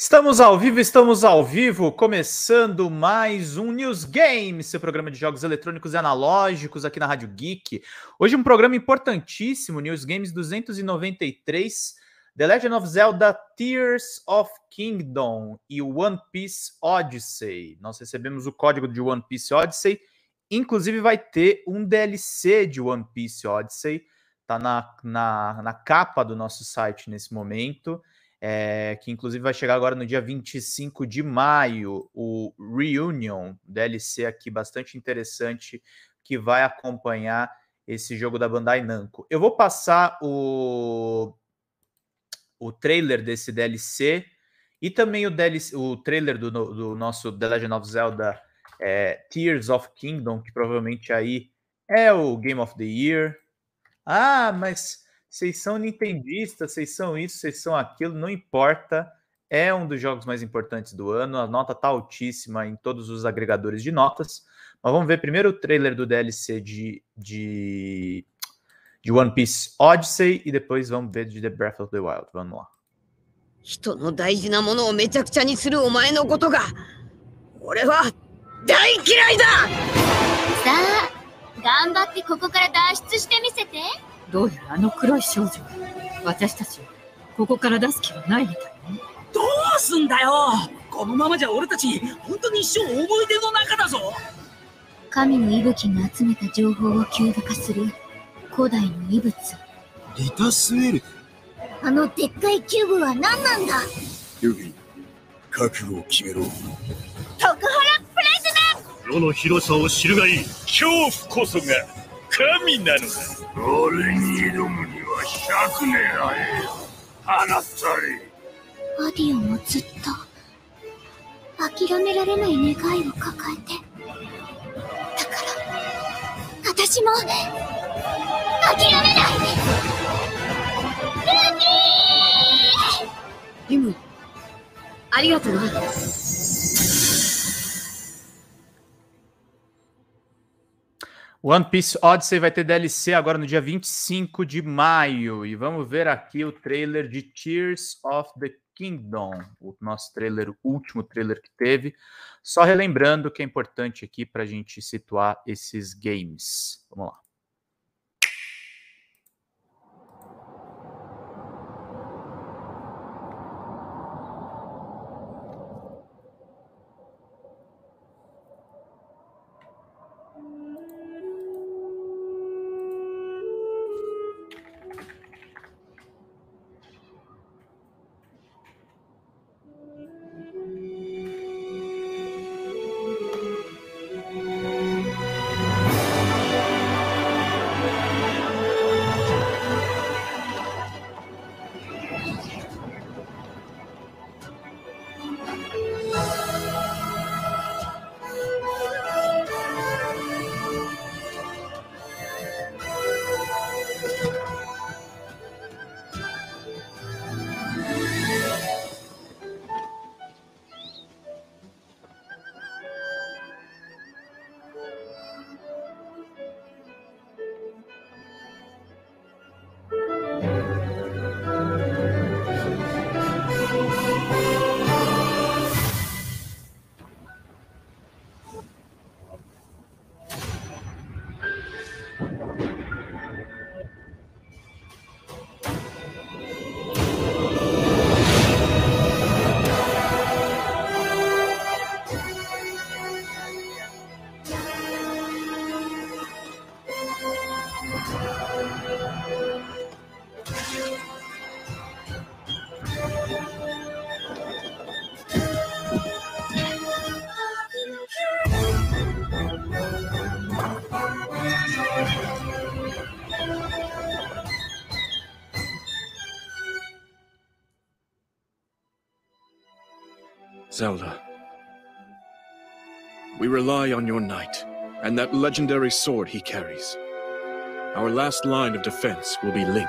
Estamos ao vivo, estamos ao vivo, começando mais um News Game, seu programa de jogos eletrônicos e analógicos aqui na Rádio Geek. Hoje um programa importantíssimo, News Games 293, The Legend of Zelda Tears of Kingdom e One Piece Odyssey. Nós recebemos o código de One Piece Odyssey, inclusive vai ter um DLC de One Piece Odyssey, tá na, na, na capa do nosso site nesse momento é, que inclusive vai chegar agora no dia 25 de maio, o Reunion, DLC aqui bastante interessante, que vai acompanhar esse jogo da Bandai Namco. Eu vou passar o, o trailer desse DLC e também o, DLC, o trailer do, do nosso The Legend of Zelda é, Tears of Kingdom, que provavelmente aí é o Game of the Year. Ah, mas vocês são nintendistas, vocês são isso, vocês são aquilo, não importa. É um dos jogos mais importantes do ano. A nota tá altíssima em todos os agregadores de notas. Mas vamos ver primeiro o trailer do DLC de, de, de One Piece Odyssey e depois vamos ver de The Breath of the Wild. Vamos lá. 人の大事なものをめちゃくちゃにするお前のことが俺は大嫌いださあ頑張ってここから脱出してみせて。どうやらあの黒い少女私たちをここから出す気はないみたいねどうすんだよこのままじゃ俺たち本当に一生思い出の中だぞ神の息吹が集めた情報を急ュ化する古代の遺物リタスウェルあのでっかいキューブは何なんだルビー覚悟を決めろ徳原プレゼン世の広さを知るがいい恐怖こそが神なのだ俺に挑むには百年あえよ放ったりアディオンもずっと諦められない願いを抱えてだから私も諦めないルーキーリムありがとな One Piece Odyssey vai ter DLC agora no dia 25 de maio. E vamos ver aqui o trailer de Tears of the Kingdom, o nosso trailer, o último trailer que teve. Só relembrando que é importante aqui para a gente situar esses games. Vamos lá. Zelda. We rely on your knight, and that legendary sword he carries. Our last line of defense will be Link.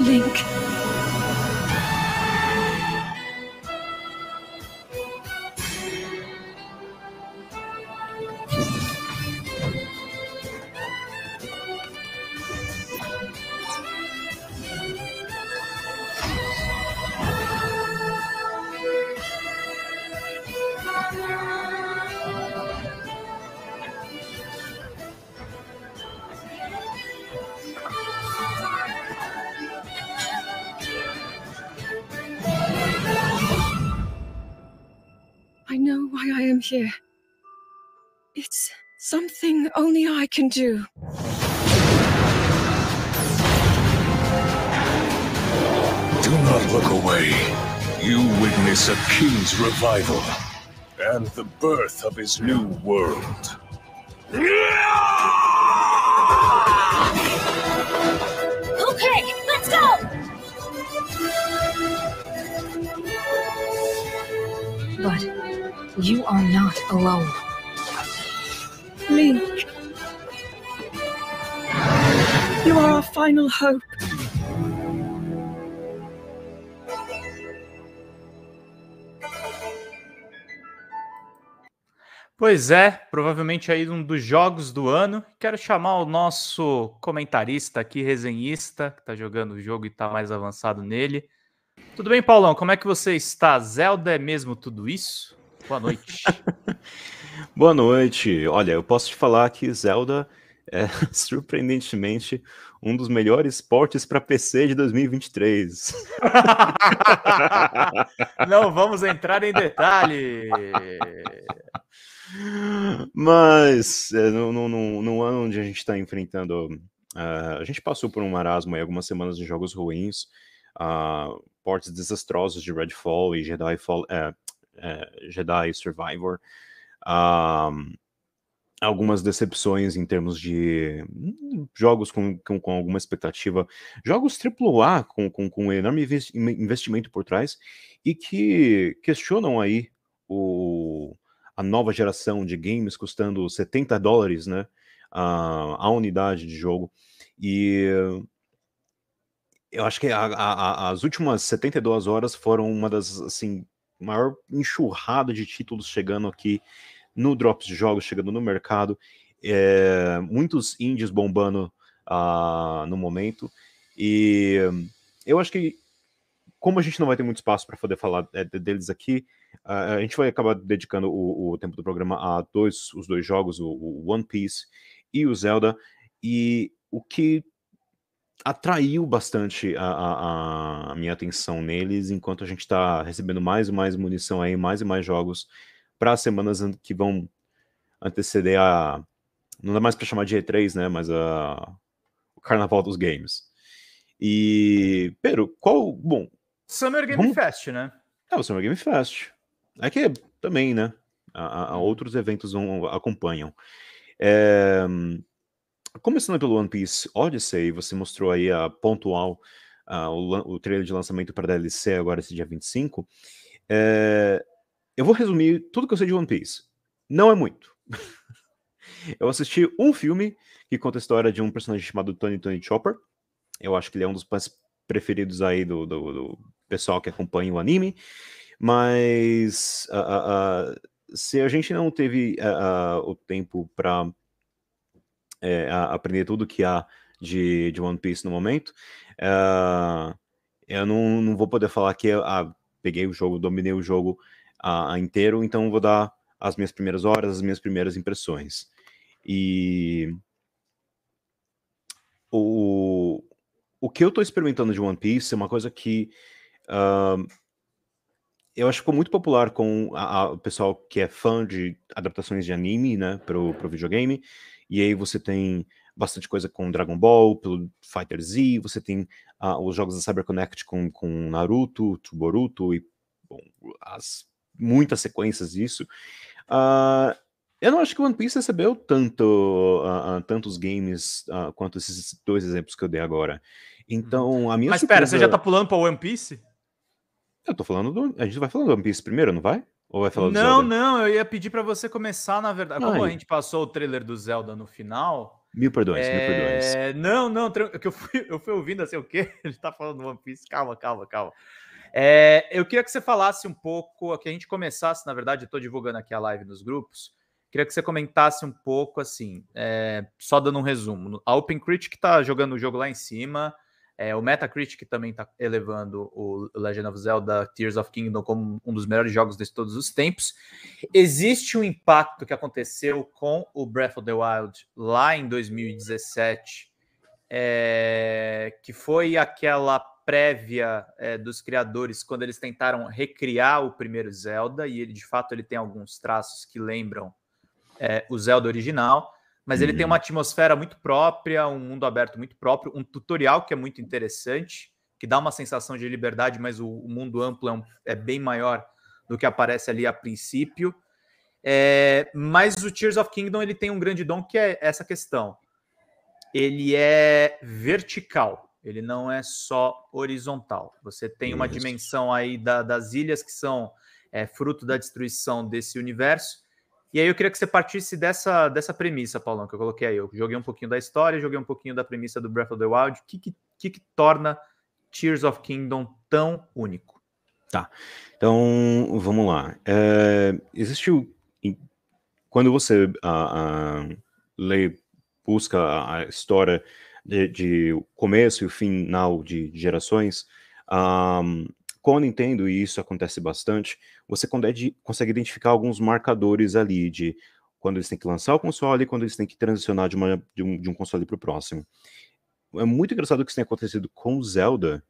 Link. revival and the birth of his new world. Okay, let's go! But you are not alone. Me. you are our final hope. Pois é, provavelmente aí um dos jogos do ano. Quero chamar o nosso comentarista aqui, resenhista, que está jogando o jogo e está mais avançado nele. Tudo bem, Paulão? Como é que você está? Zelda é mesmo tudo isso? Boa noite. Boa noite. Olha, eu posso te falar que Zelda é, surpreendentemente, um dos melhores portes para PC de 2023. Não vamos entrar em detalhe. Mas é, no, no, no, ano onde a gente está enfrentando. Uh, a gente passou por um marasmo e algumas semanas de jogos ruins, uh, portes desastrosos de Redfall e Jedi, Fall, é, é, Jedi Survivor. Uh, algumas decepções em termos de hum, jogos com, com, com alguma expectativa, jogos AAA com, com, com um enorme investimento por trás e que questionam aí o, a nova geração de games custando 70 dólares, né? A, a unidade de jogo. E eu acho que a, a, as últimas 72 horas foram uma das, assim, maior enxurrada de títulos chegando aqui no Drops de Jogos, chegando no mercado. É, muitos indies bombando uh, no momento. E eu acho que, como a gente não vai ter muito espaço para poder falar é, deles aqui, a gente vai acabar dedicando o, o, tempo do programa a dois, os dois jogos, o, o One Piece e o Zelda, e o que atraiu bastante a, a, a, minha atenção neles, enquanto a gente está recebendo mais e mais munição aí, mais e mais jogos para as semanas que vão anteceder a. Não dá mais para chamar de E3, né? Mas a. O Carnaval dos Games. E. Pero, qual. Bom. Summer Game vamos... Fest, né? É, o Summer Game Fest. É que também, né? A, a uhum. outros eventos vão, acompanham. É, começando pelo One Piece Odyssey, você mostrou aí a pontual a, o, o trailer de lançamento para DLC agora esse dia 25. É, eu vou resumir tudo que eu sei de One Piece. Não é muito. eu assisti um filme que conta a história de um personagem chamado Tony Tony Chopper. Eu acho que ele é um dos preferidos aí do, do, do pessoal que acompanha o anime. Mas uh, uh, se a gente não teve o tempo para eh, aprender tudo que há de, de One Piece no momento, ah, eu não, não vou poder falar que ah, peguei o jogo, dominei o jogo ah, inteiro, então vou dar as minhas primeiras horas, as minhas primeiras impressões. E o, o que eu estou experimentando de One Piece é uma coisa que uh, eu acho que ficou muito popular com a, a, o pessoal que é fã de adaptações de anime, né, pro, pro videogame. E aí você tem bastante coisa com Dragon Ball, pelo Fighter Z, você tem ah, os jogos da Cyber Connect com, com Naruto, Boruto e bom, as muitas sequências disso. Uh, eu não acho que o One Piece recebeu tanto uh, uh, tantos games quanto esses dois exemplos que eu dei agora. Uhum. Então, a minha Mas espera, surpresa... você já tá pulando para One Piece? Eu tô falando do. A gente vai falando do One Piece primeiro, não vai? Ou vai falar do Não, Zelda? não, não, eu ia pedir para você começar, na verdade. Como a gente passou o trailer do Zelda no final. Mil perdões, é... mil perdões. Não, não, é que eu fui, eu fui ouvindo assim, o quê? Ele tá falando do One Piece. Calma, calma, calma. É, eu queria que você falasse um pouco, que a gente começasse, na verdade, eu tô divulgando aqui a live nos grupos. Queria que você comentasse um pouco, assim, é, só dando um resumo. A Open Critic tá jogando o jogo lá em cima. É, o Metacritic também está elevando o Legend of Zelda Tears of Kingdom como um dos melhores jogos de todos os tempos. Existe um impacto que aconteceu com o Breath of the Wild lá em 2017, é, que foi aquela prévia é, dos criadores quando eles tentaram recriar o primeiro Zelda e ele de fato ele tem alguns traços que lembram é, o Zelda original mas uhum. ele tem uhum. uma atmosfera muito própria, um mundo aberto muito próprio, um tutorial que é muito interessante, que dá uma sensação de liberdade, mas o, o mundo amplo é, um, é, bem maior do que aparece ali a princípio. É, mas o Tears of Kingdom ele tem um grande dom que é essa questão. Ele é vertical, ele não é só horizontal. Você tem uma Isso. dimensão aí da, das ilhas que são é, fruto da destruição desse universo, e aí eu queria que você partisse dessa, dessa premissa, Paulão, que eu coloquei aí. Eu joguei um pouquinho da história, joguei um pouquinho da premissa do Breath of the Wild. O que, que, que torna Tears of Kingdom tão único? Tá. Então, vamos lá. É, existiu. Quando você lê, busca a história de, de começo e o final de gerações, um, com a Nintendo, e isso acontece bastante, você consegue identificar alguns marcadores ali de quando eles têm que lançar o console e quando eles têm que transicionar de, uma, de, um, de um, console para o próximo. É muito engraçado o que isso tem acontecido com Zelda,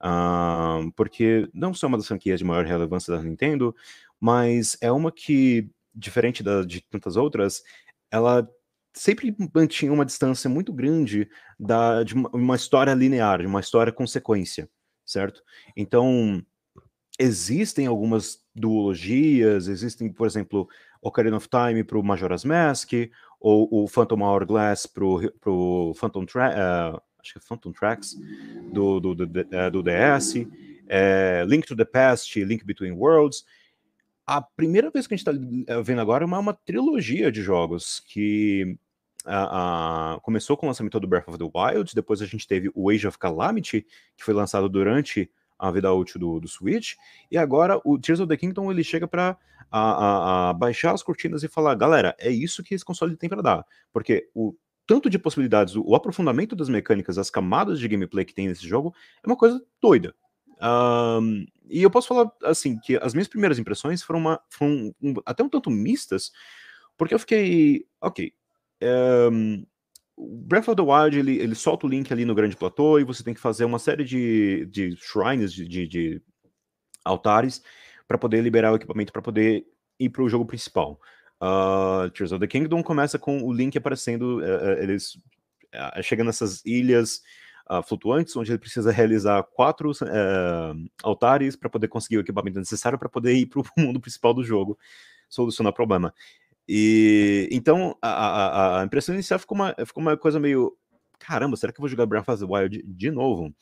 uh, porque não só é uma das franquias de maior relevância da Nintendo, mas é uma que, diferente da, de tantas outras, ela sempre mantinha uma distância muito grande da, de uma, uma história linear, de uma história consequência, certo? Então, existem algumas duologias, existem, por exemplo, Ocarina of Time para o Majora's Mask, ou o Phantom Hourglass para o Phantom uh, acho que é Phantom Tracks do, do, do, do eh, DS, é, eh, Link to the Past, Link Between Worlds. A primeira vez que a gente está vendo agora é uma, uma trilogia de jogos que começou com o lançamento do Breath of the Wild, depois a gente teve o Age of Calamity, que foi lançado durante a vida útil do, do Switch. E agora o Tears of the Kingdom ele chega para baixar as cortinas e falar: galera, é isso que esse console tem para dar. Porque o tanto de possibilidades, o, o aprofundamento das mecânicas, as camadas de gameplay que tem nesse jogo, é uma coisa doida. Um, e eu posso falar assim que as minhas primeiras impressões foram, uma, foram um, até um tanto mistas, porque eu fiquei, ok, um, o Breath of the Wild ele, ele solta o link ali no grande platô e você tem que fazer uma série de, de shrines, de, de, de altares, para poder liberar o equipamento para poder ir para o jogo principal. Uh, Tears of the Kingdom começa com o Link aparecendo, uh, eles uh, chegando nessas ilhas uh, flutuantes, onde ele precisa realizar quatro altares para poder conseguir o equipamento necessário para poder ir para o mundo principal do jogo, solucionar o problema. E então a, a, a impressão inicial ficou uma, ficou uma coisa meio. Caramba, será que eu vou jogar Breath of the Wild de novo?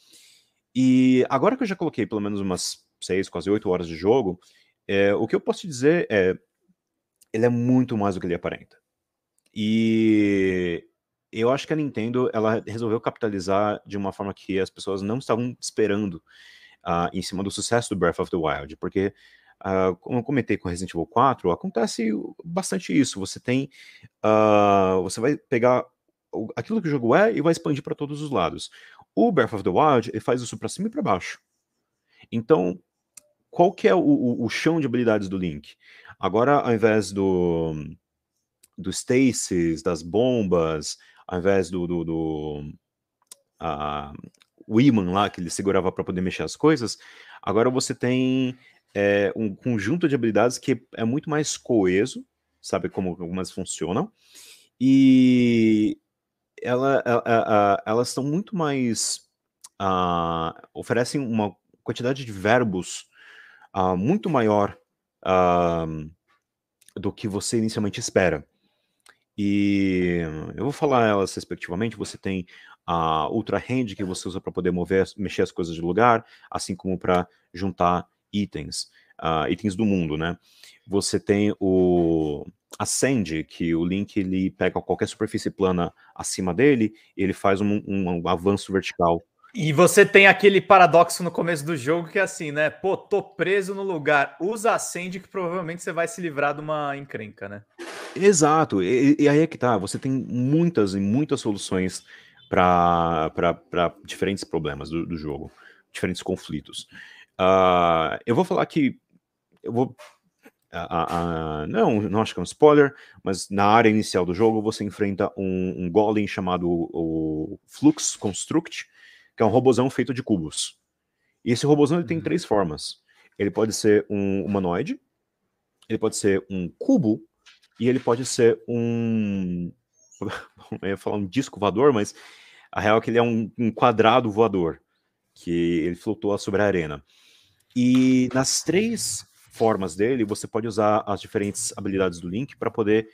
E agora que eu já coloquei pelo menos umas 6, quase 8 horas de jogo, é, o que eu posso dizer é. Ele é muito mais do que ele aparenta. E eu acho que a Nintendo ela resolveu capitalizar de uma forma que as pessoas não estavam esperando uh, em cima do sucesso do Breath of the Wild, porque Uh, como eu comentei com Resident Evil 4, acontece bastante isso. Você tem. Uh, você vai pegar aquilo que o jogo é e vai expandir para todos os lados. O Breath of the Wild ele faz isso para cima e para baixo. Então, qual que é o, o, o, chão de habilidades do Link? Agora, ao invés do dos stasis, das bombas, ao invés do, do, do uh, o imã lá que ele segurava para poder mexer as coisas, agora você tem é, um conjunto de habilidades que é muito mais coeso, sabe como algumas funcionam, e ela, elas estão muito mais. Ah, oferecem uma quantidade de verbos ah, muito maior ah, do que você inicialmente espera. E eu vou falar elas respectivamente. Você tem a Ultra Hand, que você usa para poder mover, mexer as coisas de lugar, assim como para juntar itens, uh, itens do mundo, né? Você tem o ascend, que o Link ele pega qualquer superfície plana acima dele, ele faz um, um, um avanço vertical e você tem aquele paradoxo no começo do jogo que é assim, né? Pô, tô preso no lugar, usa acende que provavelmente você vai se livrar de uma encrenca, né? Exato, e, e aí é que tá, você tem muitas e muitas soluções para diferentes problemas do, do, jogo, diferentes conflitos. Uh, eu vou falar que. Eu vou. Uh, uh, não, não acho que é um spoiler, mas na área inicial do jogo você enfrenta um, um golem chamado o Flux Construct, que é um robozão feito de cubos. E esse robozão ele tem uhum. três formas. Ele pode ser um humanoide, ele pode ser um cubo e ele pode ser um. Eu ia falar um disco voador, mas a real é que ele é um, um quadrado voador que ele flutua sobre a arena. E nas três formas dele, você pode usar as diferentes habilidades do Link para poder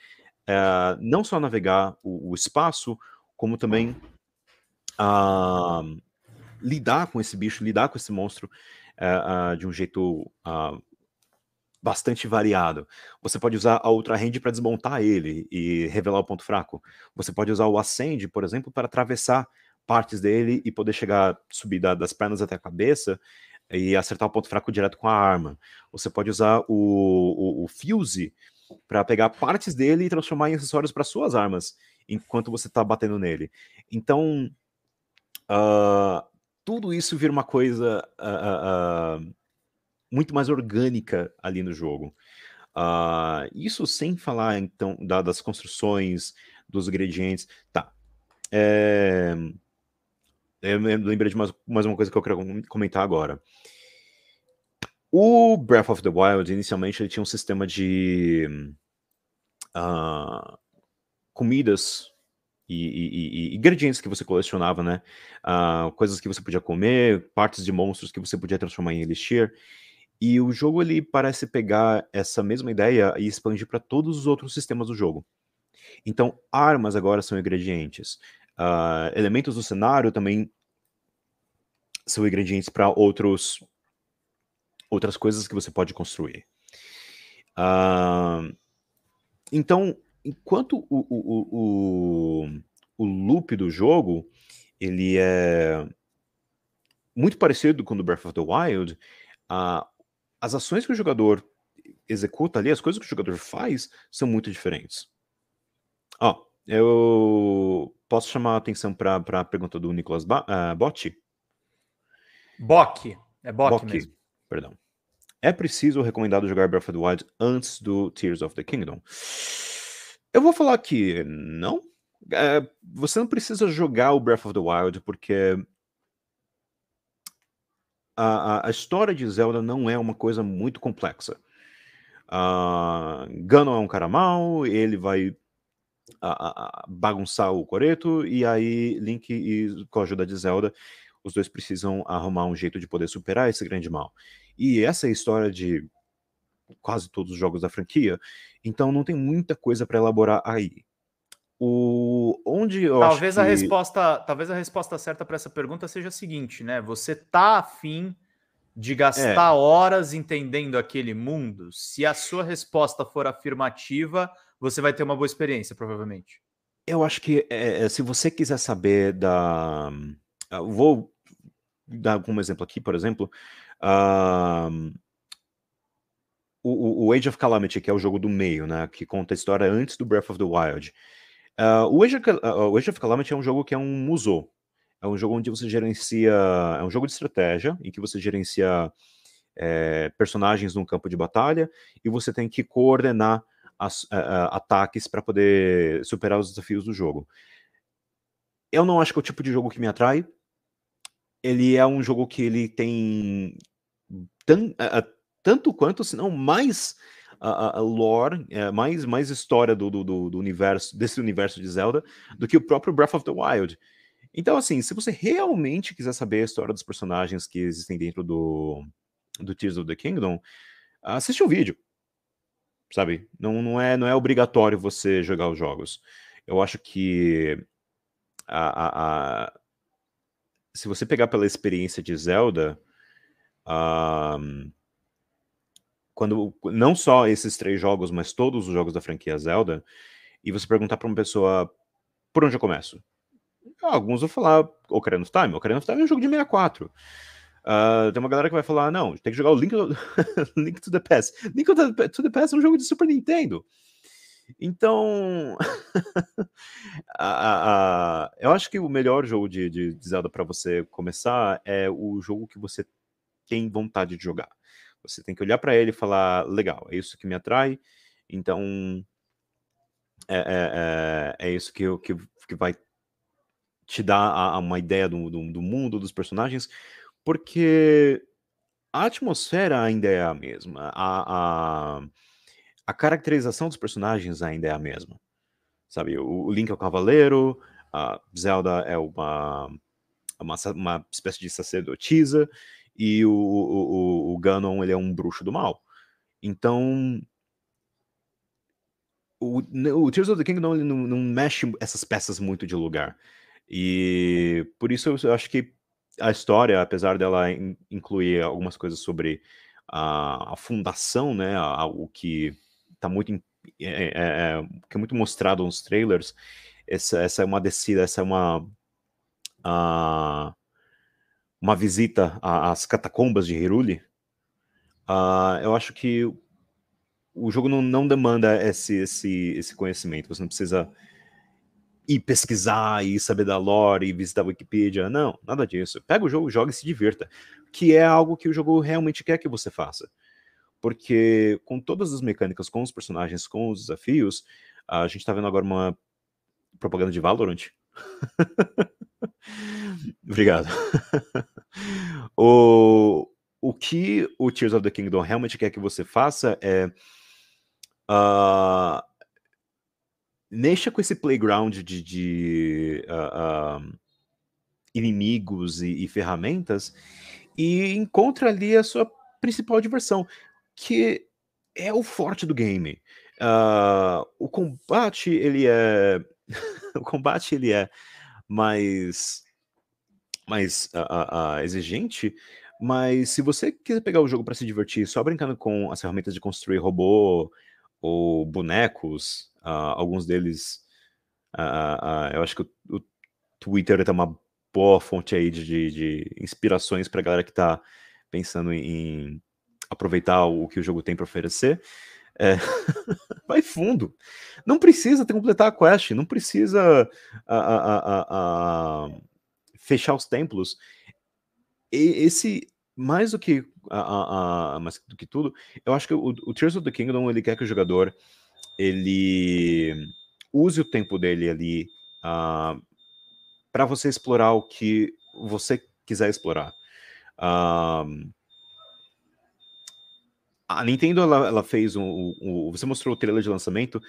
eh, não só navegar o, o espaço, como também ah, lidar com esse bicho, lidar com esse monstro eh, ah, de um jeito ah, bastante variado. Você pode usar a Ultra Hand para desmontar ele e revelar o ponto fraco. Você pode usar o Ascend, por exemplo, para atravessar partes dele e poder chegar, subir das pernas até a cabeça e acertar o ponto fraco direto com a arma. Você pode usar o, o, o fuse para pegar partes dele e transformar em acessórios para suas armas enquanto você está batendo nele. Então, uh, tudo isso vira uma coisa uh, uh, muito mais orgânica ali no jogo. isso sem falar, então, da, das construções, dos ingredientes. Tá. É... Eu lembrei de mais, mais uma coisa que eu quero comentar agora. O Breath of the Wild, inicialmente, ele tinha um sistema de uh, comidas e, e, e, ingredientes que você colecionava, né? Uh, coisas que você podia comer, partes de monstros que você podia transformar em elixir. E o jogo ele parece pegar essa mesma ideia e expandir para todos os outros sistemas do jogo. Então, armas agora são ingredientes uh, elementos do cenário também são ingredientes para outros outras coisas que você pode construir. Uh, então, enquanto o, o, o, o loop do jogo ele é muito parecido com o do Breath of the Wild, uh, as ações que o jogador executa ali, as coisas que o jogador faz, são muito diferentes. Ó, oh, eu posso chamar a atenção para a pergunta do Nicolas ba uh, Botti? Bock, é Bock, mesmo. Perdão. É preciso ou recomendado jogar Breath of the Wild antes do Tears of the Kingdom? Eu vou falar que não. É, você não precisa jogar o Breath of the Wild porque a, a, história de Zelda não é uma coisa muito complexa. Uh, ah, Ganon é um cara mau, ele vai a, a bagunçar o coreto, e aí Link, e, com a ajuda de Zelda, os dois precisam arrumar um jeito de poder superar esse grande mal. E essa é a história de quase todos os jogos da franquia, então não tem muita coisa para elaborar aí. O onde talvez a que... resposta, talvez a resposta certa para essa pergunta seja a seguinte, né? Você tá afim de é. gastar é. horas entendendo aquele mundo? Se a sua resposta for afirmativa, você vai ter uma boa experiência, provavelmente. Eu acho que é, se você quiser saber da. Ah, vou dar algum exemplo aqui, por exemplo. Uh, o, o, Age of Calamity, que é o jogo do meio, né? Que conta a história antes do Breath of the Wild. Uh, o, Age of, uh, o Age of Calamity é um jogo que é um museu. É um jogo onde você gerencia. É um jogo de estratégia, em que você gerencia é, personagens num campo de batalha e você tem que coordenar as, eh, eh, ataques para poder superar os desafios do jogo. Eu não acho que é o tipo de jogo que me atrai. Ele é um jogo que ele tem tan, eh, tanto quanto, se não mais a, lore, é, mais, mais história do, do, do universo, desse universo de Zelda, do que o próprio Breath of the Wild. Então, assim, se você realmente quiser saber a história dos personagens que existem dentro do, do Tears of the Kingdom, assiste o um vídeo sabe? Não, não, é, não é obrigatório você jogar os jogos. Eu acho que a, a, a... se você pegar pela experiência de Zelda, um... quando não só esses três jogos, mas todos os jogos da franquia Zelda, e você perguntar para uma pessoa por onde eu começo, ah, alguns vão falar Ocarina of Time. Ocarina of Time é um jogo de 64. Uh, tem uma galera que vai falar: não, tem que jogar o Link, Link to the Past. Link to the Past é um jogo de Super Nintendo. Então, a, a, eu acho que o melhor jogo de, de Zelda para você começar é o jogo que você tem vontade de jogar. Você tem que olhar para ele e falar: legal, é isso que me atrai, então é, é, é, é isso que, que, que vai te dar a, a uma ideia do, do, do mundo, dos personagens, porque a atmosfera ainda é a mesma, a, a, a caracterização dos personagens ainda é a mesma. Sabe, o, o Link é o cavaleiro, a Zelda é uma, uma, uma espécie de sacerdotisa, e o, o, o, Ganon ele é um bruxo do mal. Então, o, o Tears of the Kingdom não, não mexe essas peças muito de lugar. E por isso eu acho que a história, apesar dela in, incluir algumas coisas sobre a, a fundação, né, a, o que está muito é é, é, é, que é muito mostrado nos trailers, essa, essa é uma descida, essa é uma a, uma visita às catacombas de Hiruli. Uh, eu acho que o jogo não, não demanda esse, esse, esse conhecimento. Você não precisa e pesquisar e saber da lore e visitar a Wikipedia. Não, nada disso. Pega o jogo, joga e se divirta, que é algo que o jogo realmente quer que você faça. Porque com todas as mecânicas, com os personagens, com os desafios, a gente tá vendo agora uma propaganda de Valorant. Obrigado. o, o que o Tears of the Kingdom realmente quer que você faça é uh, mexa com esse playground de, de uh, uh, inimigos e, e, ferramentas e encontra ali a sua principal diversão, que é o forte do game. Uh, o combate ele é o combate ele é mais mais exigente, mas se você quiser pegar o jogo para se divertir, só brincando com as ferramentas de construir robô ou bonecos Uh, alguns deles, uh, uh, eu acho que o, o Twitter é uma boa fonte aí de, de, de inspirações para a galera que está pensando em, em, aproveitar o que o jogo tem para oferecer. É... Vai fundo. Não precisa ter completar a quest, não precisa a, a, fechar os templos. E, esse, mais do que a, mais do que tudo, eu acho que o, o Tears of the Kingdom ele quer que o jogador ele use o tempo dele ali uh, ah, para você explorar o que você quiser explorar. Uh, a Nintendo ela, ela fez um, um, um, Você mostrou o trailer de lançamento,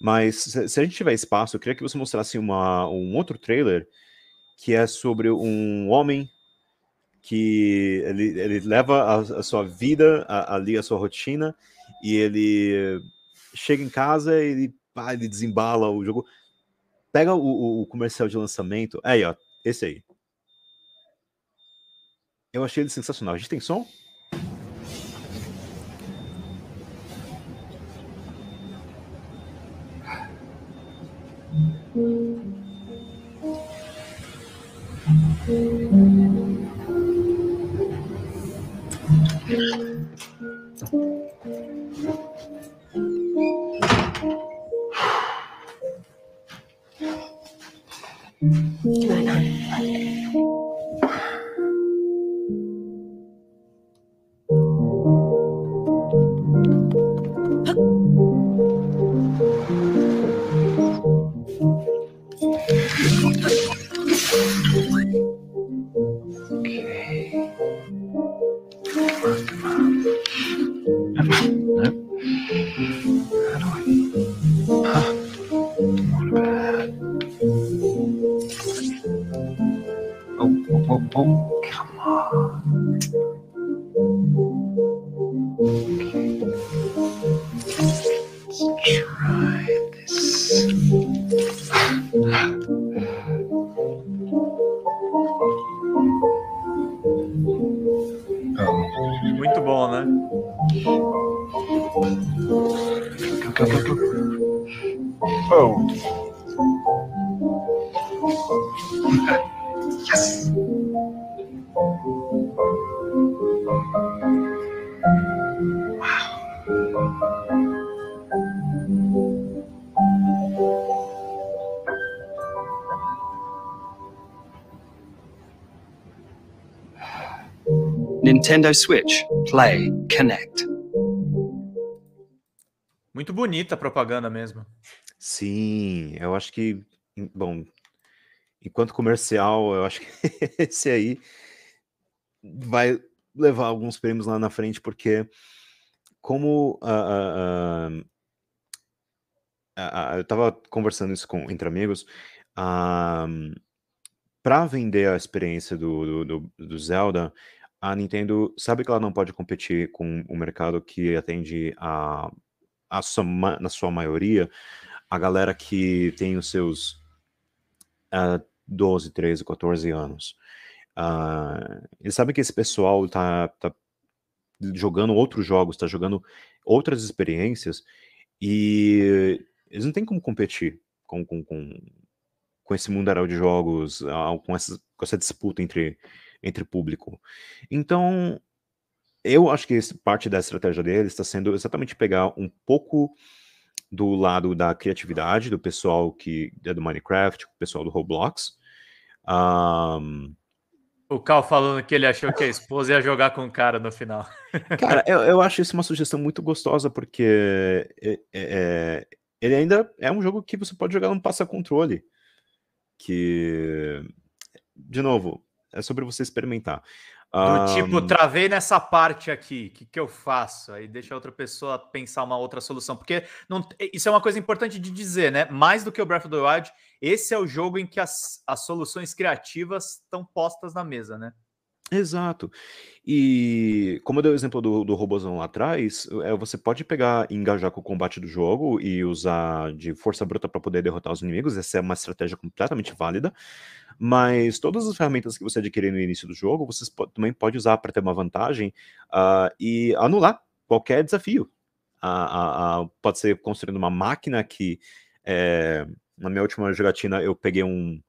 mas se, se, a gente tiver espaço, eu queria que você mostrasse uma, um outro trailer que é sobre um homem que ele, ele leva a, a sua vida a, ali, a sua rotina, e ele chega em casa e ele, ah, ele desembala o jogo. Pega o, o comercial de lançamento. Aí, ó, esse aí. Eu achei ele sensacional. A gente tem som? Hum. Nintendo Switch. Play, connect. Muito bonita a propaganda mesmo. Sim, eu acho que, bom, enquanto comercial, eu acho que esse aí vai levar alguns prêmios lá na frente, porque como uh, uh, uh, eu estava conversando isso com, entre amigos, ah, para vender a experiência do, do, do Zelda, a Nintendo sabe que ela não pode competir com o mercado que atende a, a sua, na sua maioria a galera que tem os seus uh, 12, 13, 14 anos. Uh, eles sabem que esse pessoal tá, tá jogando outros jogos, tá jogando outras experiências e eles não têm como competir com, com, com, com esse mundaréu de jogos, ah, com essa, com essa disputa entre entre público. Então, eu acho que parte da estratégia dele está sendo exatamente pegar um pouco do lado da criatividade do pessoal que é do Minecraft, o pessoal do Roblox. Um... O Cal falando que ele achou que a esposa ia jogar com o cara no final. Cara, eu, eu acho isso uma sugestão muito gostosa, porque é, é, é ele ainda é um jogo que você pode jogar no passa-controle. Que, de novo, é sobre você experimentar. Do ah, tipo, hum. travei nessa parte aqui, o que, que eu faço? Aí deixa a outra pessoa pensar uma outra solução. Porque não, isso é uma coisa importante de dizer, né? Mais do que o Breath of the Wild, esse é o jogo em que as, as soluções criativas estão postas na mesa, né? Exato. E como eu dei o exemplo do, do robozão lá atrás, é, você pode pegar e engajar com o combate do jogo e usar de força bruta para poder derrotar os inimigos, essa é uma estratégia completamente válida, mas todas as ferramentas que você adquirir no início do jogo, você também pode usar para ter uma vantagem ah, e anular qualquer desafio. pode ser construindo uma máquina que, é, na minha última jogatina, eu peguei um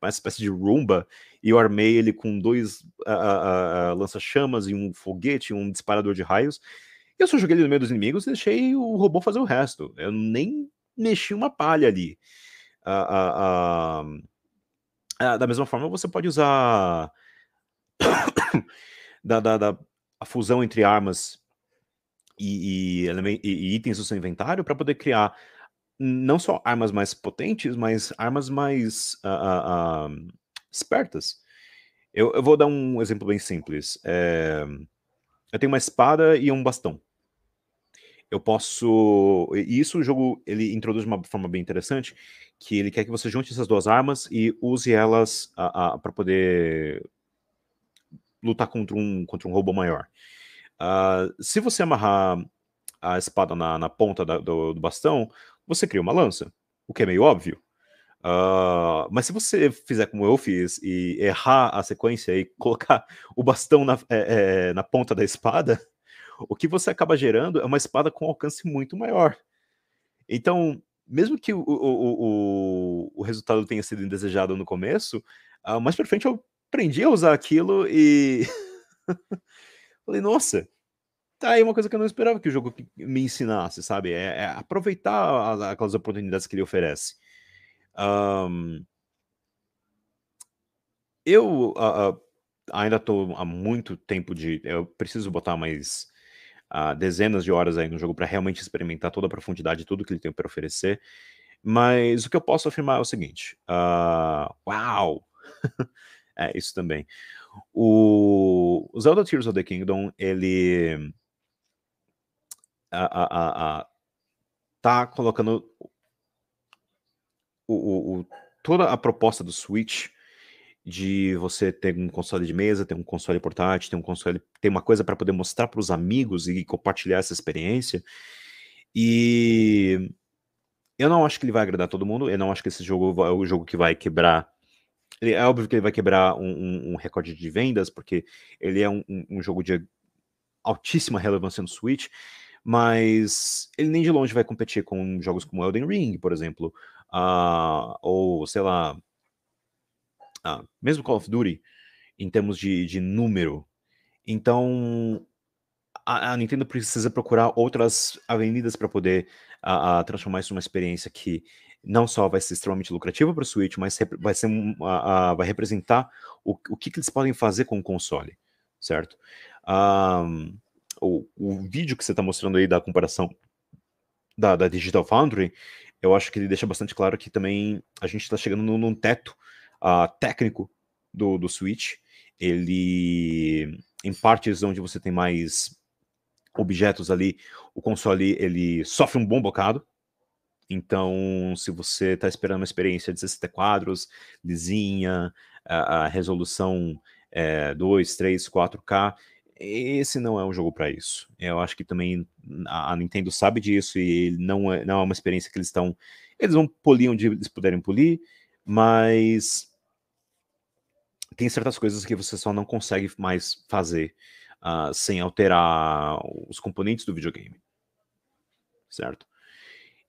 uma espécie de rumba, e eu armei ele com dois uh, uh, lança-chamas e um foguete, um disparador de raios. Eu só joguei ele no meio dos inimigos e deixei o robô fazer o resto. Eu nem mexi uma palha ali. da mesma forma, você pode usar da, da, da, a fusão entre armas e, e, e, itens do seu inventário para poder criar não só armas mais potentes, mas armas mais uh, uh, uh, espertas. Eu, eu, vou dar um exemplo bem simples. É, eu tenho uma espada e um bastão. Eu posso. E isso o jogo ele introduz de uma forma bem interessante, que ele quer que você junte essas duas armas e use elas para poder lutar contra um, contra um robô maior. se você amarrar a espada na, na ponta da, do, do bastão, você cria uma lança, o que é meio óbvio. Uh, mas se você fizer como eu fiz e errar a sequência e colocar o bastão na, é, é, na ponta da espada, o que você acaba gerando é uma espada com alcance muito maior. Então, mesmo que o, o, o, o resultado tenha sido indesejado no começo, uh, mais pra frente eu aprendi a usar aquilo e. Falei, nossa, Tá aí uma coisa que eu não esperava que o jogo me ensinasse, sabe? É, é aproveitar aquelas oportunidades que ele oferece. Um, eu uh, uh, ainda estou há muito tempo de. Eu preciso botar mais uh, dezenas de horas aí no jogo para realmente experimentar toda a profundidade, tudo que ele tem para oferecer. Mas o que eu posso afirmar é o seguinte: ah, uau! é isso também. O, o Zelda Tears of the Kingdom ele a, a, a tá colocando o, o, o, toda a proposta do Switch de você ter um console de mesa, ter um console portátil, ter um console, ter uma coisa para poder mostrar para os amigos e compartilhar essa experiência. E eu não acho que ele vai agradar todo mundo. Eu não acho que esse jogo é o jogo que vai quebrar. é óbvio que ele vai quebrar um, um, um recorde de vendas, porque ele é um, um jogo de altíssima relevância no Switch mas ele nem de longe vai competir com jogos como Elden Ring, por exemplo, uh, ou sei lá, uh, mesmo Call of Duty, em termos de, de número. Então, a, a, Nintendo precisa procurar outras avenidas para poder transformar isso numa experiência que não só vai ser extremamente lucrativa para o Switch, mas vai, ser, vai representar o, o que, que, eles podem fazer com o console, certo? Um, ah, o, o vídeo que você está mostrando aí da comparação da, da, Digital Foundry, eu acho que ele deixa bastante claro que também a gente está chegando num, teto uh, técnico do, do Switch. Ele, em partes onde você tem mais objetos ali, o console ele sofre um bom bocado. Então, se você está esperando uma experiência de 60 quadros, lisinha, a, a resolução é, 2, 3, 4K, esse não é um jogo para isso. Eu acho que também a Nintendo sabe disso e não é, não é uma experiência que eles estão. Eles vão polir onde eles puderem polir, mas tem certas coisas que você só não consegue mais fazer uh, sem alterar os componentes do videogame. Certo?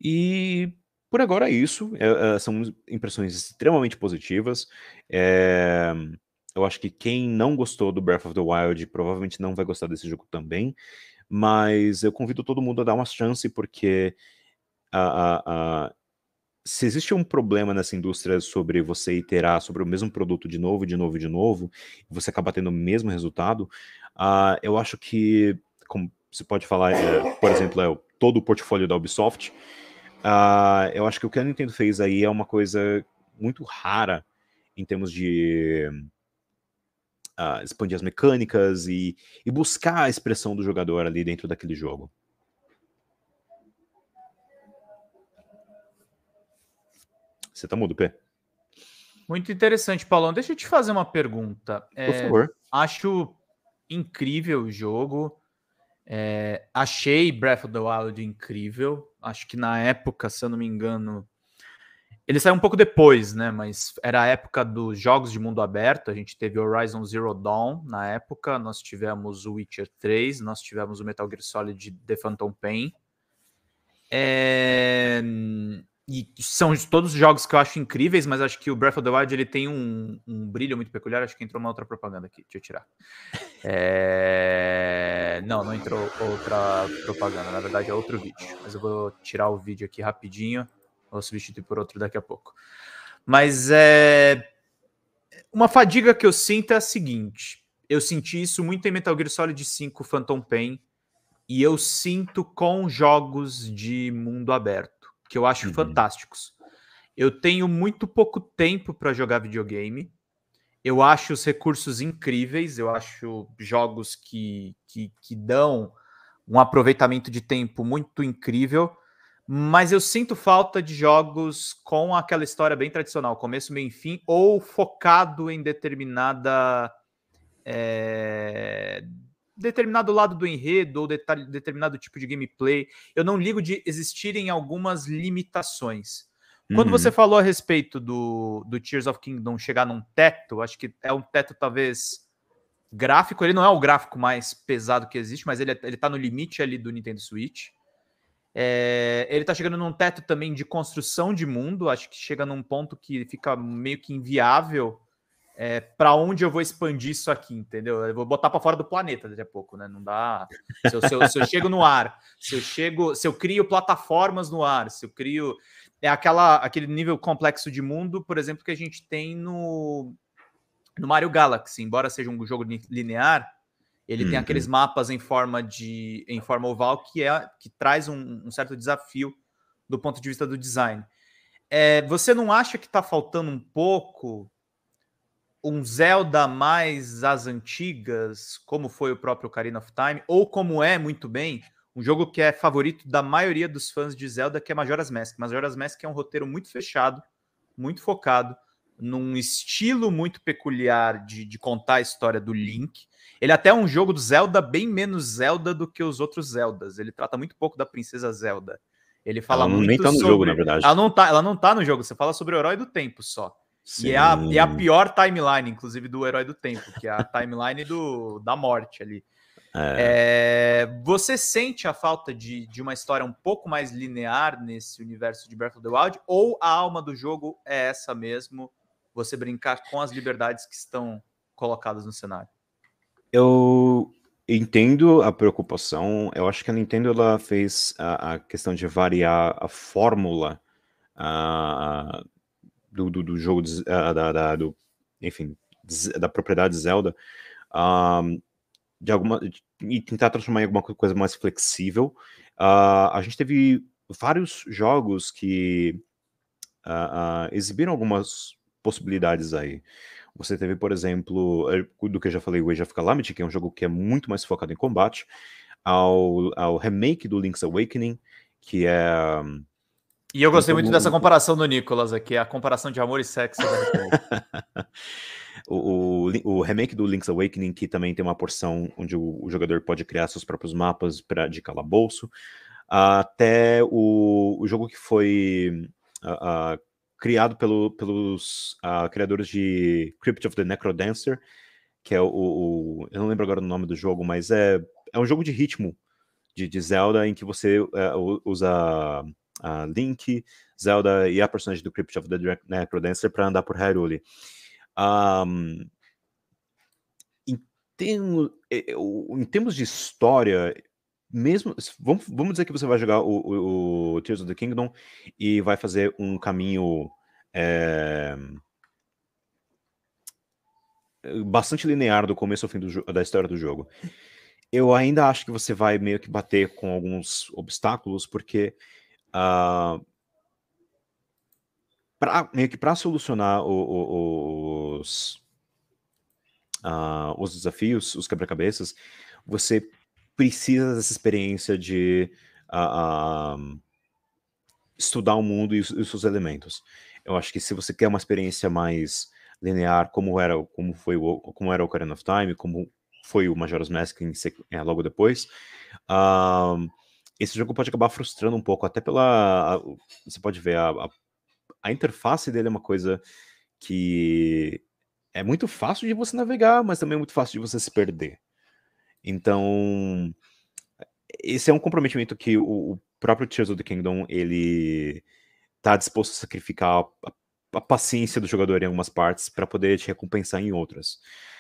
E por agora é isso. É, é são impressões extremamente positivas. É eu acho que quem não gostou do Breath of the Wild provavelmente não vai gostar desse jogo também. Mas eu convido todo mundo a dar uma chance, porque a, a, a, se existe um problema nessa indústria sobre você iterar sobre o mesmo produto de novo, de novo, de novo, e você acaba tendo o mesmo resultado, uh, eu acho que, como se pode falar, é, por exemplo, é todo o portfólio da Ubisoft, uh, eu acho que o que a Nintendo fez aí é uma coisa muito rara em termos de uh, expandir as mecânicas e, e buscar a expressão do jogador ali dentro daquele jogo. Você tá mudo, Pé? Muito interessante, Paulão. Deixa eu te fazer uma pergunta. É, Por é, favor. Acho incrível o jogo. É, achei Breath of the Wild incrível. Acho que na época, se eu não me engano, ele saiu um pouco depois, né? Mas era a época dos jogos de mundo aberto. A gente teve Horizon Zero Dawn na época, nós tivemos o Witcher 3, nós tivemos o Metal Gear Solid The Phantom Pain. É... E são todos jogos que eu acho incríveis, mas acho que o Breath of the Wild ele tem um, um brilho muito peculiar. Acho que entrou uma outra propaganda aqui, deixa eu tirar. É... Não, não entrou outra propaganda, na verdade é outro vídeo. Mas eu vou tirar o vídeo aqui rapidinho. Vou substituir por outro daqui a pouco. Mas é. Uma fadiga que eu sinto é a seguinte: eu senti isso muito em Metal Gear Solid 5 Phantom Pain, e eu sinto com jogos de mundo aberto, que eu acho uhum. fantásticos. Eu tenho muito pouco tempo para jogar videogame. Eu acho os recursos incríveis, eu acho jogos que, que, que dão um aproveitamento de tempo muito incrível, mas eu sinto falta de jogos com aquela história bem tradicional, começo, meio e fim, ou focado em determinada. É, determinado lado do enredo ou detalhe, determinado tipo de gameplay. Eu não ligo de existirem algumas limitações. Quando uhum. você falou a respeito do, do Tears of Kingdom chegar num teto, acho que é um teto talvez gráfico, ele não é o gráfico mais pesado que existe, mas ele, é, ele tá no limite ali do Nintendo Switch. É, ele está chegando num teto também de construção de mundo, acho que chega num ponto que fica meio que inviável é, para onde eu vou expandir isso aqui, entendeu? Eu vou botar para fora do planeta daqui a pouco, né? Não dá. Se eu, se, eu, se eu, chego no ar, se eu chego, se eu crio plataformas no ar, se eu crio é aquela aquele nível complexo de mundo, por exemplo, que a gente tem no no Mario Galaxy, embora seja um jogo linear, ele uhum. tem aqueles uhum. mapas em forma de em forma oval que é que traz um, um certo desafio do ponto de vista do design. É, você não acha que está faltando um pouco um Zelda mais as antigas, como foi o próprio Ocarina of Time, ou como é muito bem um jogo que é favorito da maioria dos fãs de Zelda, que é Majora's Mask. Majora's Mask é um roteiro muito fechado, muito focado, num estilo muito peculiar de, de contar a história do Link. Ele é até é um jogo do Zelda bem menos Zelda do que os outros Zeldas. Ele trata muito pouco da princesa Zelda. Ele fala ela muito nem tá no sobre... jogo, na verdade. Ela não, tá, ela não tá no jogo, você fala sobre o Herói do Tempo só. Sim. E é a, é a pior timeline, inclusive, do Herói do Tempo, que é a timeline do, da morte ali. É. É, você sente a falta de, de uma história um pouco mais linear nesse universo de Breath of the Wild? Ou a alma do jogo é essa mesmo? você brincar com as liberdades que estão colocadas no cenário? Eu entendo a preocupação. Eu acho que a Nintendo ela fez a, a questão de variar a fórmula do, do, do, jogo, da, da, do, enfim, da propriedade Zelda, de alguma, e tentar transformar em alguma coisa mais flexível. Ah, a gente teve vários jogos que ah, ah, exibiram algumas possibilidades aí. Você teve, por exemplo, é, do que eu já falei, o Age of Calamity, que é um jogo que é muito mais focado em combate, ao, ao remake do Link's Awakening, que é. E eu é gostei muito dessa comparação do Nicolas aqui, a comparação de amor e sexo. o, o, o, remake do Link's Awakening, que também tem uma porção onde o, o jogador pode criar seus próprios mapas pra, de calabouço, até o, o jogo que foi uh, uh, criado pelo, pelos uh, criadores de Crypt of the Necrodancer, que é o, o, Eu não lembro agora o nome do jogo, mas é, é um jogo de ritmo de, de Zelda em que você uh, usa uh, Link, Zelda e a personagem do Crypt of the Necrodancer para andar por Hyrule. Um, em, termos, é, é, em termos de história, mesmo. Vamos, vamos dizer que você vai jogar o, o, o Tears of the Kingdom e vai fazer um caminho. É, bastante linear do começo ao fim do, da história do jogo. Eu ainda acho que você vai meio que bater com alguns obstáculos, porque uh, pra, meio que para solucionar o, o, os, uh, os desafios, os quebra-cabeças, você precisa dessa experiência de uh, uh, estudar o mundo e os, os, seus elementos. Eu acho que se você quer uma experiência mais linear, como era, como foi o, como era o Ocarina of Time, como foi o Majora's Mask em, é, logo depois, uh, esse jogo pode acabar frustrando um pouco, até pela. A, você pode ver a, a, a interface dele é uma coisa que é muito fácil de você navegar, mas também é muito fácil de você se perder. Então, esse é um comprometimento que o, o próprio Tears of the Kingdom, ele tá disposto a sacrificar a, a paciência do jogador em algumas partes para poder te recompensar em outras.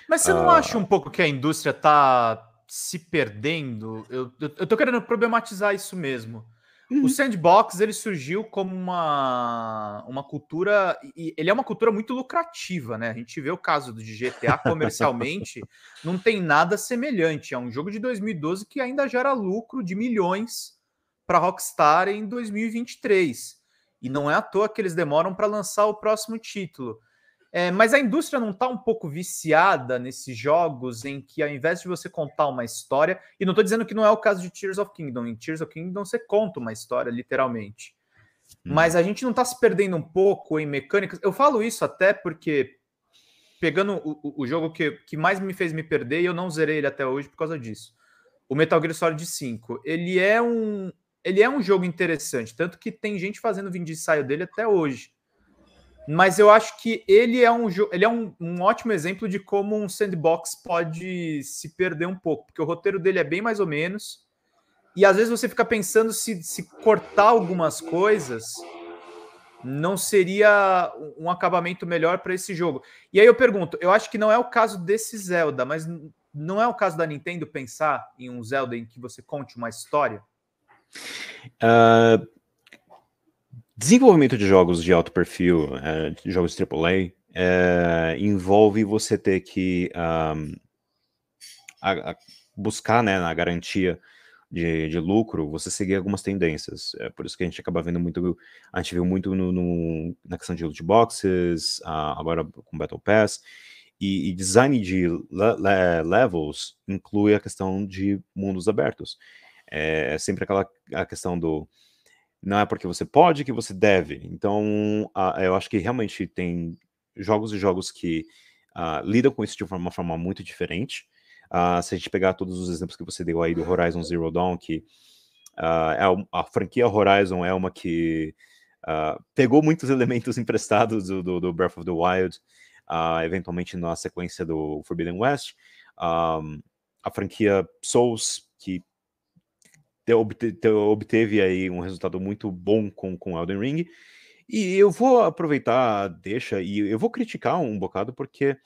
Mas você não uh... acha ah. um pouco que a indústria tá se perdendo? Eu, eu, eu tô querendo problematizar isso mesmo. Uhum. O sandbox ele surgiu como uma, uma cultura. ele é uma cultura muito lucrativa, né? A gente vê o caso do GTA comercialmente, não tem nada semelhante. É um jogo de 2012 que ainda gera lucro de milhões para Rockstar em 2023. E não é à toa que eles demoram para lançar o próximo título. É, mas a indústria não está um pouco viciada nesses jogos em que, ao invés de você contar uma história, e não estou dizendo que não é o caso de Tears of Kingdom, em Tears of Kingdom você conta uma história, literalmente. Hum. Mas a gente não está se perdendo um pouco em mecânicas. Eu falo isso até porque, pegando o, o jogo que, que mais me fez me perder, e eu não zerei ele até hoje por causa disso. O Metal Gear Solid 5. Ele é um, ele é um jogo interessante, tanto que tem gente fazendo vídeo de ensaio dele até hoje mas eu acho que ele é um ele é um, um, ótimo exemplo de como um sandbox pode se perder um pouco, porque o roteiro dele é bem mais ou menos, e às vezes você fica pensando se, se cortar algumas coisas não seria um acabamento melhor para esse jogo. E aí eu pergunto, eu acho que não é o caso desse Zelda, mas não é o caso da Nintendo pensar em um Zelda em que você conte uma história? Uh, Desenvolvimento de jogos de alto perfil, eh, jogos AAA, é, eh, envolve você ter que um, a, a buscar né, na garantia de, de, lucro, você seguir algumas tendências. É por isso que a gente acaba vendo muito, a gente viu muito no, no, na questão de loot boxes, agora com Battle Pass, e, e design de le, le, levels inclui a questão de mundos abertos. É, é sempre aquela a questão do não é porque você pode que você deve. Então, uh, eu acho que realmente tem jogos e jogos que uh, lidam com isso de uma forma muito diferente. Uh, se a gente pegar todos os exemplos que você deu aí do Horizon Zero Dawn, que uh, ah, a, é a, franquia Horizon é uma que uh, pegou muitos elementos emprestados do, do, do Breath of the Wild, eventualmente na sequência do Forbidden West. Um, a franquia Souls, que obteve aí um resultado muito bom com, com Elden Ring. E eu vou aproveitar, deixa, e eu vou criticar um bocado, porque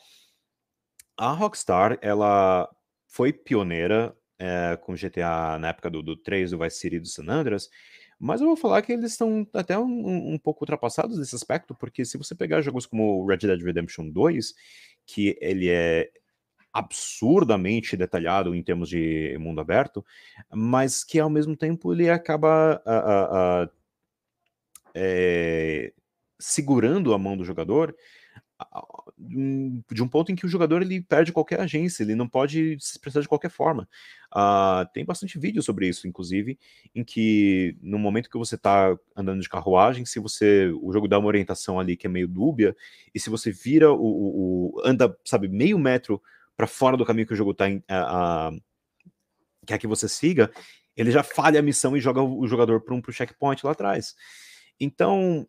a Rockstar, ela foi pioneira é, com GTA na época do, do 3, do Vice City e do San Andreas, mas eu vou falar que eles estão até um, um, pouco ultrapassados nesse aspecto, porque se você pegar jogos como Red Dead Redemption 2, que ele é absurdamente detalhado em termos de mundo aberto, mas que ao mesmo tempo ele acaba é, segurando a mão do jogador de um ponto em que o jogador ele perde qualquer agência, ele não pode se expressar de qualquer forma. Uh, tem bastante vídeo sobre isso, inclusive, em que no momento que você está andando de carruagem, se você o jogo dá uma orientação ali que é meio dúbia, e se você vira o, o, o anda, sabe, meio metro para fora do caminho que o jogo tá em, a, a, quer é que você siga, ele já falha a missão e joga o jogador para um pro checkpoint lá atrás. Então,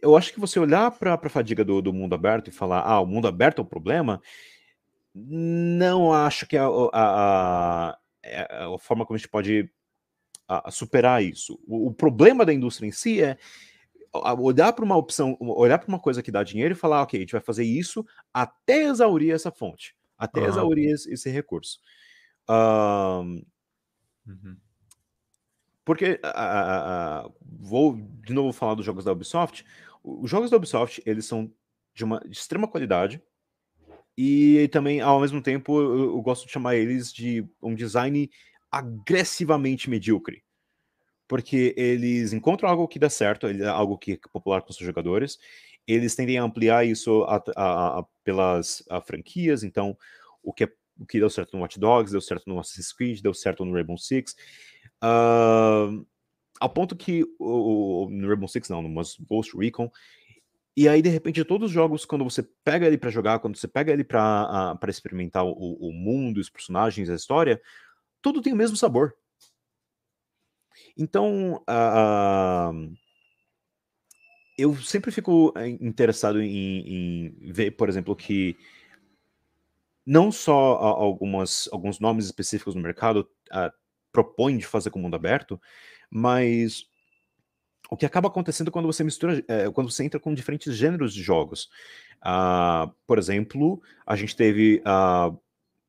eu acho que você olhar para a fadiga do, do, mundo aberto e falar, ah, o mundo aberto é o problema, não acho que é a, a, a, é, a forma como a gente pode superar isso. O, o problema da indústria em si é olhar para uma opção, olhar para uma coisa que dá dinheiro e falar, ok, a gente vai fazer isso até exaurir essa fonte, até uhum. exaurir esse, esse recurso. Um, uhum. Porque, uh, uh, vou de novo falar dos jogos da Ubisoft, os jogos da Ubisoft, eles são de uma de extrema qualidade, e também, ao mesmo tempo, eu, eu gosto de chamar eles de um design agressivamente medíocre porque eles encontram algo que dá certo, algo que é popular com seus jogadores, eles tendem a ampliar isso a, a, a, pelas franquias, então o que, é, o que deu certo no Watch Dogs, deu certo no Assassin's Creed, deu certo no Rainbow Six, uh, ao ponto que, o, o, no Rainbow Six não, no Ghost Recon, e aí, de repente, todos os jogos, quando você pega ele para jogar, quando você pega ele para experimentar o, o mundo, os personagens, a história, tudo tem o mesmo sabor então, eu sempre fico eh, interessado em, em, ver, por exemplo, que não só algumas, alguns nomes específicos no mercado ah, propõem de fazer com o mundo aberto, mas o que acaba acontecendo quando você mistura, eh, quando você entra com diferentes gêneros de jogos. Uh, por exemplo, a gente teve uh,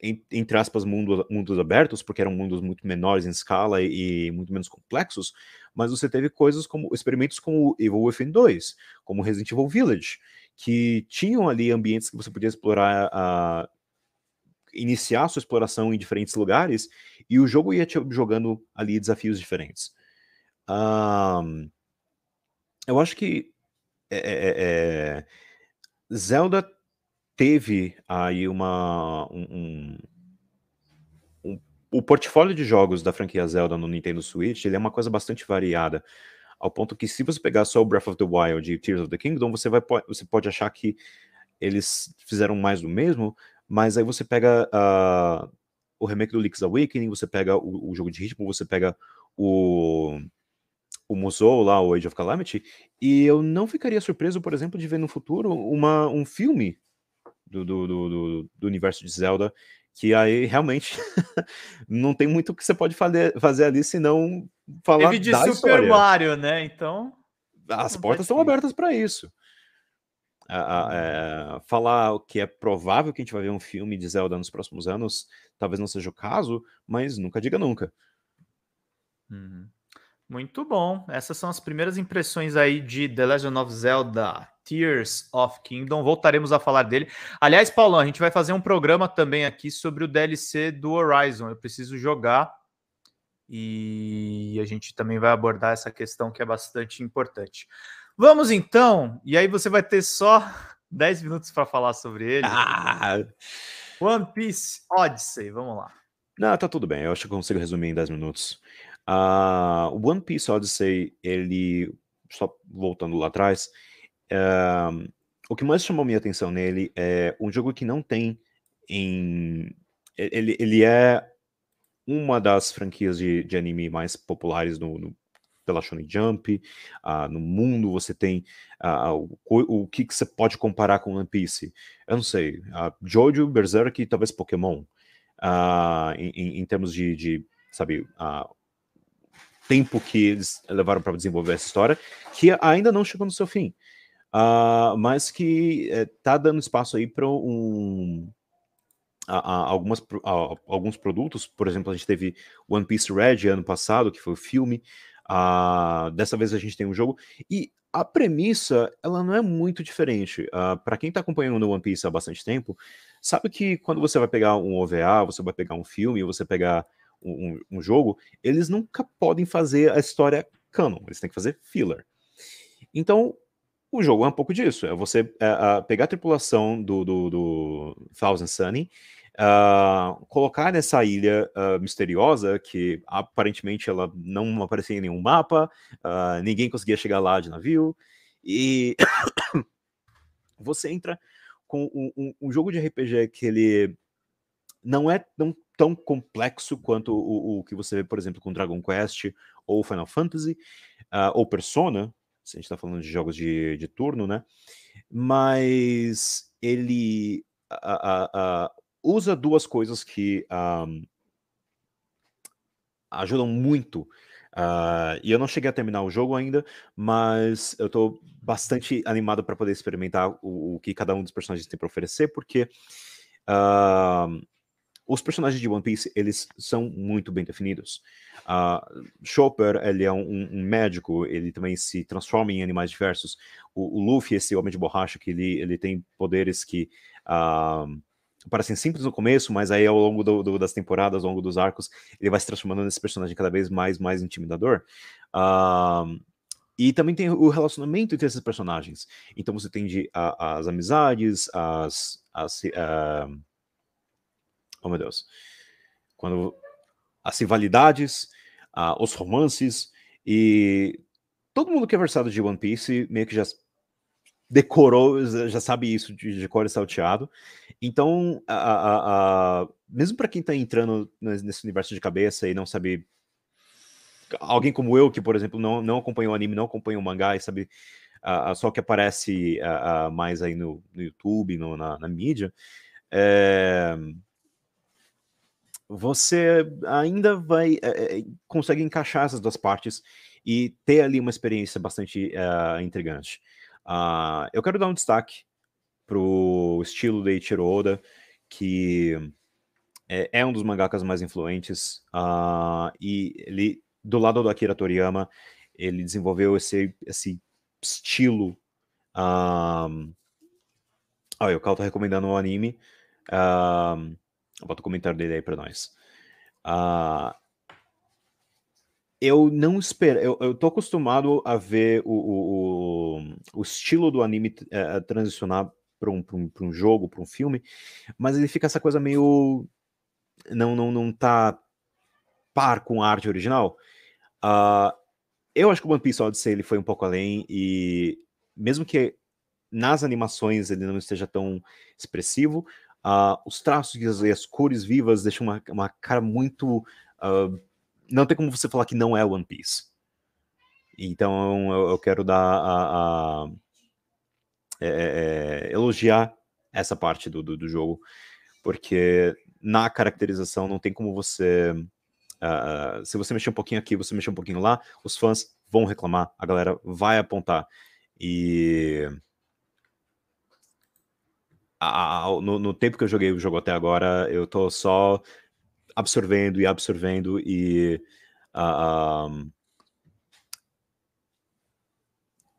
entre aspas, mundo, mundos abertos, porque eram mundos muito menores em escala e, e, muito menos complexos, mas você teve coisas como experimentos como Evil Within 2, como Resident Evil Village, que tinham ali ambientes que você podia explorar, a, iniciar sua exploração em diferentes lugares, e o jogo ia te jogando ali desafios diferentes. Um, eu acho que é, é, é, é Zelda teve aí uma. Um, um, um, o portfólio de jogos da franquia Zelda no Nintendo Switch ele é uma coisa bastante variada. Ao ponto que, se você pegar só o Breath of the Wild e Tears of the Kingdom, você, vai, você pode achar que eles fizeram mais do mesmo, mas aí você pega uh, o remake do Leaks Awakening, você pega o, o jogo de ritmo, você pega o o Musou lá, o Age of Calamity, e eu não ficaria surpreso, por exemplo, de ver no futuro uma, um filme do, do, do, do universo de Zelda, que aí realmente não tem muito que você pode fazer, fazer ali senão falar Teve de da Super história. Mario, né? Então as portas estão abertas para isso. Ah, é, falar que é provável que a gente vai ver um filme de Zelda nos próximos anos, talvez não seja o caso, mas nunca diga nunca. Uhum. Muito bom. Essas são as primeiras impressões aí de The Legend of Zelda Tears of Kingdom. Voltaremos a falar dele. Aliás, Paulão, a gente vai fazer um programa também aqui sobre o DLC do Horizon. Eu preciso jogar e a gente também vai abordar essa questão que é bastante importante. Vamos então, e aí você vai ter só 10 minutos para falar sobre ele. Ah. One Piece Odyssey, vamos lá. Não, tá tudo bem, eu acho que eu consigo resumir em 10 minutos. Ah, o uh, One Piece Odyssey, ele, só voltando lá atrás, o que mais chamou minha atenção nele é um jogo que não tem em. Ele, ele é uma das franquias de, de anime mais populares no, no pela Shonen Jump, uh, no mundo você tem uh, o, o, que, que você pode comparar com One Piece? Eu não sei, uh, Jojo, Berserk e talvez Pokémon, uh, em, em, termos de, de sabe, tempo que eles levaram para desenvolver essa história, que ainda não chegou no seu fim uh, mas que está eh, dando espaço aí para um, algumas, alguns produtos, por exemplo, a gente teve One Piece Red ano passado, que foi o filme, uh, dessa vez a gente tem um jogo, e a premissa, ela não é muito diferente. Uh, ah, para quem está acompanhando One Piece há bastante tempo, sabe que quando você vai pegar um OVA, você vai pegar um filme, você pegar um, um jogo, eles nunca podem fazer a história canon, eles têm que fazer filler. Então, o jogo é um pouco disso. É você é, pegar a tripulação do, do, do Thousand Sunny, ah, colocar nessa ilha ah, misteriosa, que aparentemente ela não aparecia em nenhum mapa, ah, ninguém conseguia chegar lá de navio, e você entra com um, um, jogo de RPG que ele não é tão, tão complexo quanto o, o que você vê, por exemplo, com Dragon Quest ou Final Fantasy ou Persona, se a gente está falando de jogos de, de turno, né? Mas ele a, a, a, usa duas coisas que ah, ajudam muito. Uh, e eu não cheguei a terminar o jogo ainda, mas eu estou bastante animado para poder experimentar o, o, que cada um dos personagens tem para oferecer, porque uh, os personagens de One Piece, eles são muito bem definidos. Uh, Chopper, ele é um, um, médico, ele também se transforma em animais diversos. O, o, Luffy, esse homem de borracha, que ele, ele tem poderes que... Uh, parecem simples no começo, mas aí ao longo do, do, das temporadas, ao longo dos arcos, ele vai se transformando nesse personagem cada vez mais, mais intimidador. Uh, e também tem o relacionamento entre esses personagens. Então você tem de, a, as amizades, as, as uh, oh meu Deus, quando as rivalidades, ah, os romances e todo mundo que é versado de One Piece meio que já decorou, já sabe isso de, de cor e salteado. Então, a, a, a, mesmo para quem está entrando nesse universo de cabeça e não sabe alguém como eu, que, por exemplo, não, não acompanha o anime, não acompanha o mangá e sabe uh, só que aparece uh, uh, mais aí no, no YouTube, no, na, na mídia, é, você ainda vai é, consegue encaixar essas duas partes e ter ali uma experiência bastante é, intrigante. Uh, eu quero dar um destaque pro estilo de Ichiro Oda, que é, um dos mangakas mais influentes uh, e ele do lado do Akira Toriyama ele desenvolveu esse, esse estilo um... Ah, olha, o Cal tá recomendando o um anime Bota o comentário dele aí para nós. Ah, eu não espero. Eu, eu tô acostumado a ver o, o, o, o estilo do anime é, transicionar para um, pra um, pra um jogo, para um filme, mas ele fica essa coisa meio. Não, não, não tá par com a arte original. Uh, eu acho que o One Piece Odyssey ele foi um pouco além e mesmo que nas animações ele não esteja tão expressivo, Uh, os traços e as, cores vivas deixam uma, uma cara muito. Uh, não tem como você falar que não é One Piece. Então eu, eu quero dar a, a é, é, é elogiar essa parte do, do, do, jogo, porque na caracterização não tem como você. Uh, se você mexer um pouquinho aqui, você mexer um pouquinho lá, os fãs vão reclamar, a galera vai apontar. E a, a, no, no, tempo que eu joguei o jogo até agora, eu tô só absorvendo e absorvendo e. Uh,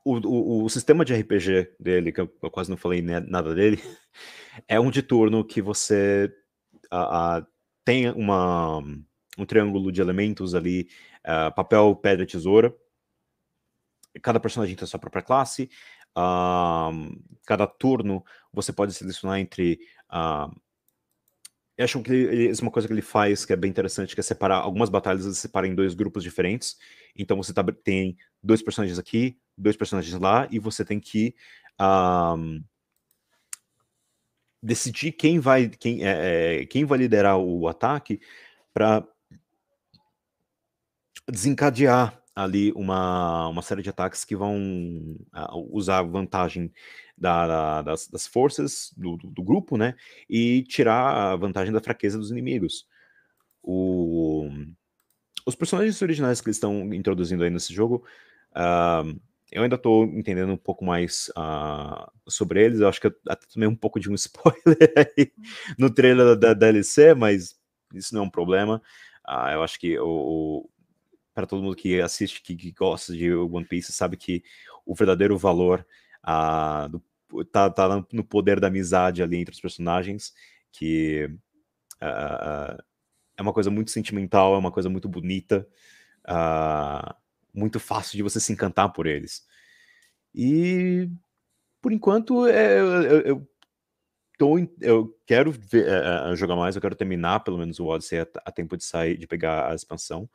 um, o, o, o, sistema de RPG dele, que eu, eu quase não falei né, nada dele, é um de turno que você uh, uh, tem uma, um triângulo de elementos ali, eh, papel, pedra, tesoura. Cada personagem tem sua própria classe, Uh, cada turno você pode selecionar entre. Uh, eu acho que ele, isso é uma coisa que ele faz que é bem interessante, que é separar algumas batalhas, ele separa em dois grupos diferentes. Então você tá, tem dois personagens aqui, dois personagens lá, e você tem que ah, decidir quem vai, quem, é, é, quem vai liderar o ataque para desencadear ali uma, uma série de ataques que vão ah, usar vantagem da, da, das, das, forças do, do, grupo, né? E tirar a vantagem da fraqueza dos inimigos. O, os personagens originais que eles estão introduzindo aí nesse jogo, uh, eu ainda estou entendendo um pouco mais uh, sobre eles. Eu acho que eu até tomei um pouco de um spoiler aí no trailer da, da DLC, mas isso não é um problema. Uh, eu acho que o, para todo mundo que assiste, que, que, gosta de One Piece, sabe que o verdadeiro valor ah, do, tá, tá no poder da amizade ali entre os personagens, que ah, ah, ah, é uma coisa muito sentimental, é uma coisa muito bonita, ah, muito fácil de você se encantar por eles. E por enquanto é, eu, eu, tô, eu quero ver, é, jogar mais, eu quero terminar pelo menos o Odyssey a, a tempo de sair, de pegar a expansão.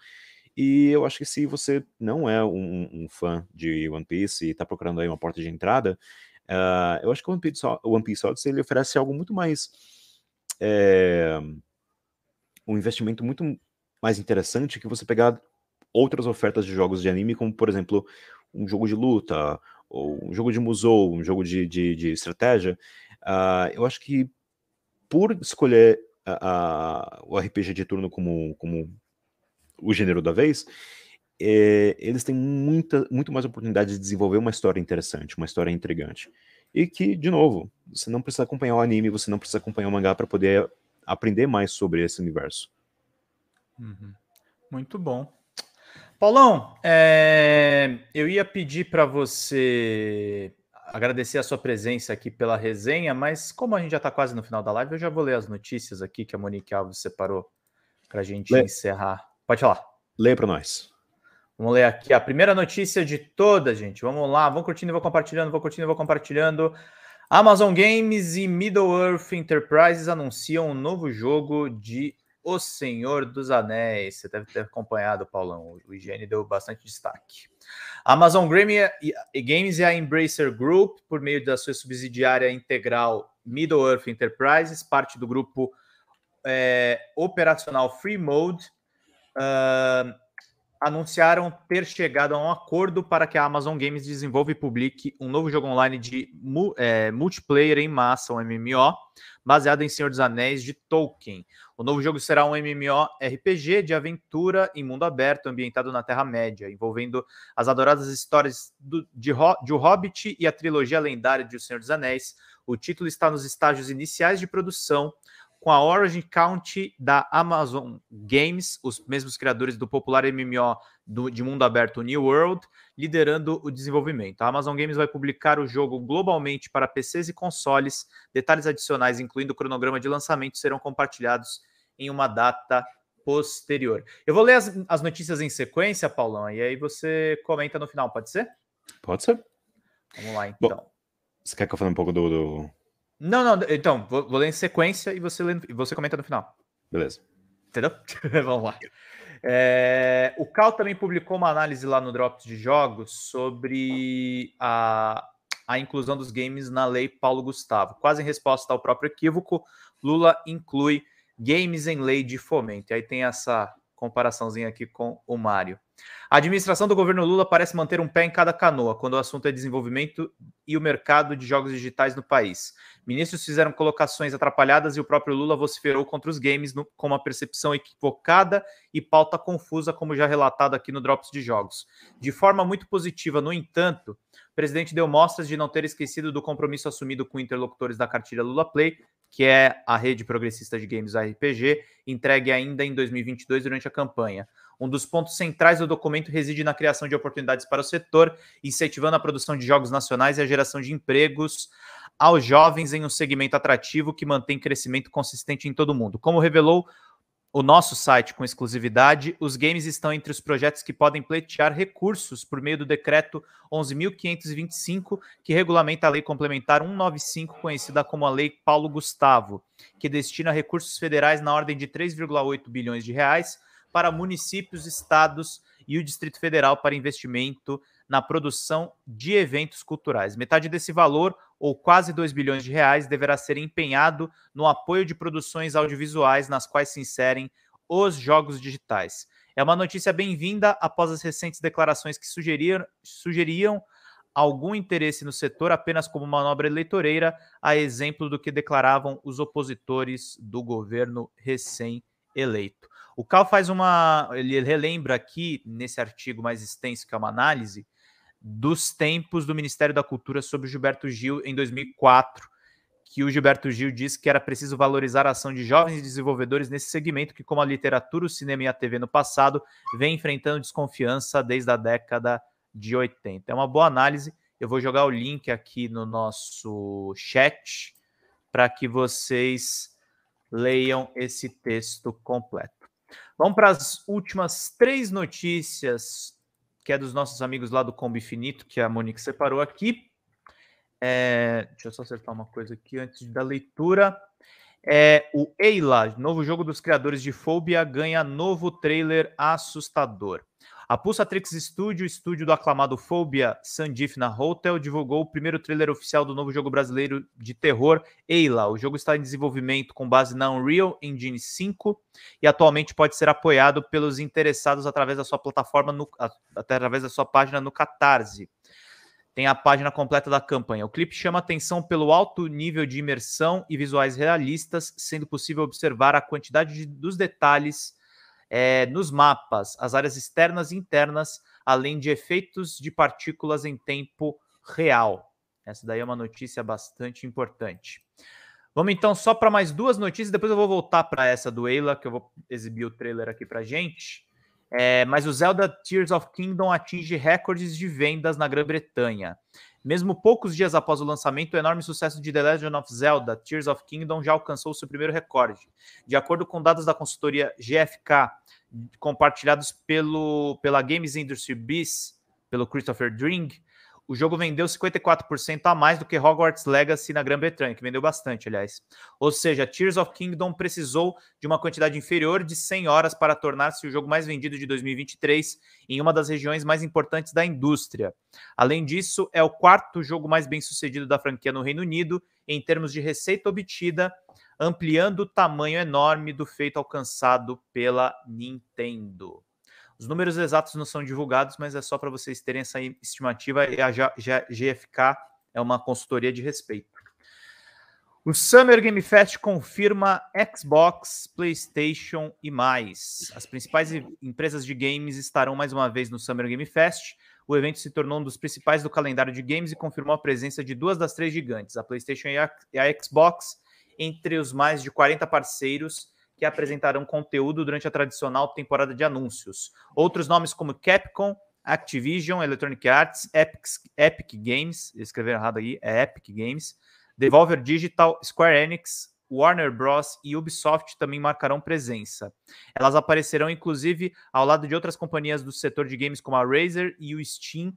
E eu acho que se você não é um, um fã de One Piece e está procurando aí uma porta de entrada, uh, eu acho que o One Piece, One Piece Odyssey ele oferece algo muito mais. É, um investimento muito mais interessante que você pegar outras ofertas de jogos de anime, como por exemplo um jogo de luta, ou um jogo de musou, um jogo de, de, de estratégia. Uh, eu acho que por escolher o RPG de turno como, como o gênero da vez, é, eles têm muita, muito mais oportunidade de desenvolver uma história interessante, uma história intrigante. E que, de novo, você não precisa acompanhar o anime, você não precisa acompanhar o mangá para poder aprender mais sobre esse universo. Uhum. Muito bom. Paulão, é... eu ia pedir para você agradecer a sua presença aqui pela resenha, mas como a gente já está quase no final da live, eu já vou ler as notícias aqui que a Monique Alves separou para a gente Le... encerrar. Pode falar. Leia para nós. Vamos ler aqui a primeira notícia de toda, gente. Vamos lá, vão curtindo, vou compartilhando, vou curtindo, vou compartilhando. Amazon Games e Middle-earth Enterprises anunciam um novo jogo de O Senhor dos Anéis. Você deve ter acompanhado, Paulão. O IGN deu bastante destaque. Amazon Games e a Embracer Group, por meio da sua subsidiária integral Middle-earth Enterprises, parte do grupo é, operacional Free Mode, anunciaram ter chegado a um acordo para que a Amazon Games desenvolva e publique um novo jogo online de mu é, multiplayer em massa, um MMO, baseado em Senhor dos Anéis de Tolkien. O novo jogo será um MMO RPG de aventura em mundo aberto, ambientado na Terra-média, envolvendo as adoradas histórias do, de, de O Hobbit e a trilogia lendária de O Senhor dos Anéis. O título está nos estágios iniciais de produção, com a Origin County da Amazon Games, os mesmos criadores do popular MMO do, de mundo aberto New World, liderando o desenvolvimento. A Amazon Games vai publicar o jogo globalmente para PCs e consoles. Detalhes adicionais, incluindo o cronograma de lançamento, serão compartilhados em uma data posterior. Eu vou ler as, as notícias em sequência, Paulão, e aí você comenta no final, pode ser? Pode ser. Vamos lá, então. Bom, você quer que eu fale um pouco do, do não, não, então, vou, vou ler em sequência e você, lê, você comenta no final. Beleza. Entendeu? Vamos lá. É, o Cal também publicou uma análise lá no Drops de Jogos sobre a, a inclusão dos games na lei Paulo Gustavo. Quase em resposta ao próprio equívoco, Lula inclui games em lei de fomento. E aí tem essa comparaçãozinha aqui com o Mário. A administração do governo Lula parece manter um pé em cada canoa quando o assunto é desenvolvimento e o mercado de jogos digitais no país. Ministros fizeram colocações atrapalhadas e o próprio Lula vociferou contra os games no, com uma percepção equivocada e pauta confusa, como já relatado aqui no Drops de Jogos. De forma muito positiva, no entanto, o presidente deu mostras de não ter esquecido do compromisso assumido com interlocutores da cartilha Lula Play, que é a rede progressista de games RPG, entregue ainda em 2022 durante a campanha. Um dos pontos centrais do documento reside na criação de oportunidades para o setor, incentivando a produção de jogos nacionais e a geração de empregos aos jovens em um segmento atrativo que mantém crescimento consistente em todo o mundo. Como revelou o nosso site com exclusividade, os games estão entre os projetos que podem pleitear recursos por meio do decreto 11.525, que regulamenta a Lei Complementar 195, conhecida como a Lei Paulo Gustavo, que destina recursos federais na ordem de 3,8 bilhões de reais para municípios, estados e o Distrito Federal para investimento na produção de eventos culturais. Metade desse valor, ou quase 2 bilhões de reais, deverá ser empenhado no apoio de produções audiovisuais nas quais se inserem os jogos digitais. É uma notícia bem-vinda após as recentes declarações que sugeriram, sugeriam algum interesse no setor apenas como manobra eleitoreira, a exemplo do que declaravam os opositores do governo recém-eleito. O Cal faz uma. Ele relembra aqui, nesse artigo mais extenso, que é uma análise, dos tempos do Ministério da Cultura sobre Gilberto Gil em 2004, que o Gilberto Gil disse que era preciso valorizar a ação de jovens desenvolvedores nesse segmento que, como a literatura, o cinema e a TV no passado, vem enfrentando desconfiança desde a década de 80. É uma boa análise. Eu vou jogar o link aqui no nosso chat para que vocês leiam esse texto completo. Vamos para as últimas três notícias, que é dos nossos amigos lá do Combi Finito, que a Monique separou aqui. É, deixa eu só acertar uma coisa aqui antes da leitura. É, o Eila, novo jogo dos criadores de Fobia, ganha novo trailer assustador. A Pulsatrix Studio, estúdio do aclamado Phobia Sandif na Hotel, divulgou o primeiro trailer oficial do novo jogo brasileiro de terror, Eila. O jogo está em desenvolvimento com base na Unreal Engine 5 e atualmente pode ser apoiado pelos interessados através da sua plataforma, no, através da sua página no Catarse tem a página completa da campanha. O clipe chama atenção pelo alto nível de imersão e visuais realistas, sendo possível observar a quantidade de, dos detalhes é, nos mapas, as áreas externas e internas, além de efeitos de partículas em tempo real. Essa daí é uma notícia bastante importante. Vamos então só para mais duas notícias, depois eu vou voltar para essa do Eila, que eu vou exibir o trailer aqui para gente. É, mas o Zelda Tears of Kingdom atinge recordes de vendas na Grã-Bretanha. Mesmo poucos dias após o lançamento, o enorme sucesso de The Legend of Zelda Tears of Kingdom já alcançou seu primeiro recorde. De acordo com dados da consultoria GFK, compartilhados pelo, pela Games Industry Biz, pelo Christopher Dring, o jogo vendeu 54% a mais do que Hogwarts Legacy na Grã-Bretanha, que vendeu bastante, aliás. Ou seja, Tears of Kingdom precisou de uma quantidade inferior de 100 horas para tornar-se o jogo mais vendido de 2023 em uma das regiões mais importantes da indústria. Além disso, é o quarto jogo mais bem-sucedido da franquia no Reino Unido em termos de receita obtida, ampliando o tamanho enorme do feito alcançado pela Nintendo. Os números exatos não são divulgados, mas é só para vocês terem essa estimativa e a GFK é uma consultoria de respeito. O Summer Game Fest confirma Xbox, PlayStation e mais. As principais empresas de games estarão mais uma vez no Summer Game Fest. O evento se tornou um dos principais do calendário de games e confirmou a presença de duas das três gigantes, a PlayStation e a, e a Xbox, entre os mais de 40 parceiros que apresentarão conteúdo durante a tradicional temporada de anúncios. Outros nomes como Capcom, Activision, Electronic Arts, Epic, Epic Games, escreveram errado aí, é Epic Games, Devolver Digital, Square Enix, Warner Bros. e Ubisoft também marcarão presença. Elas aparecerão, inclusive, ao lado de outras companhias do setor de games como a Razer e o Steam,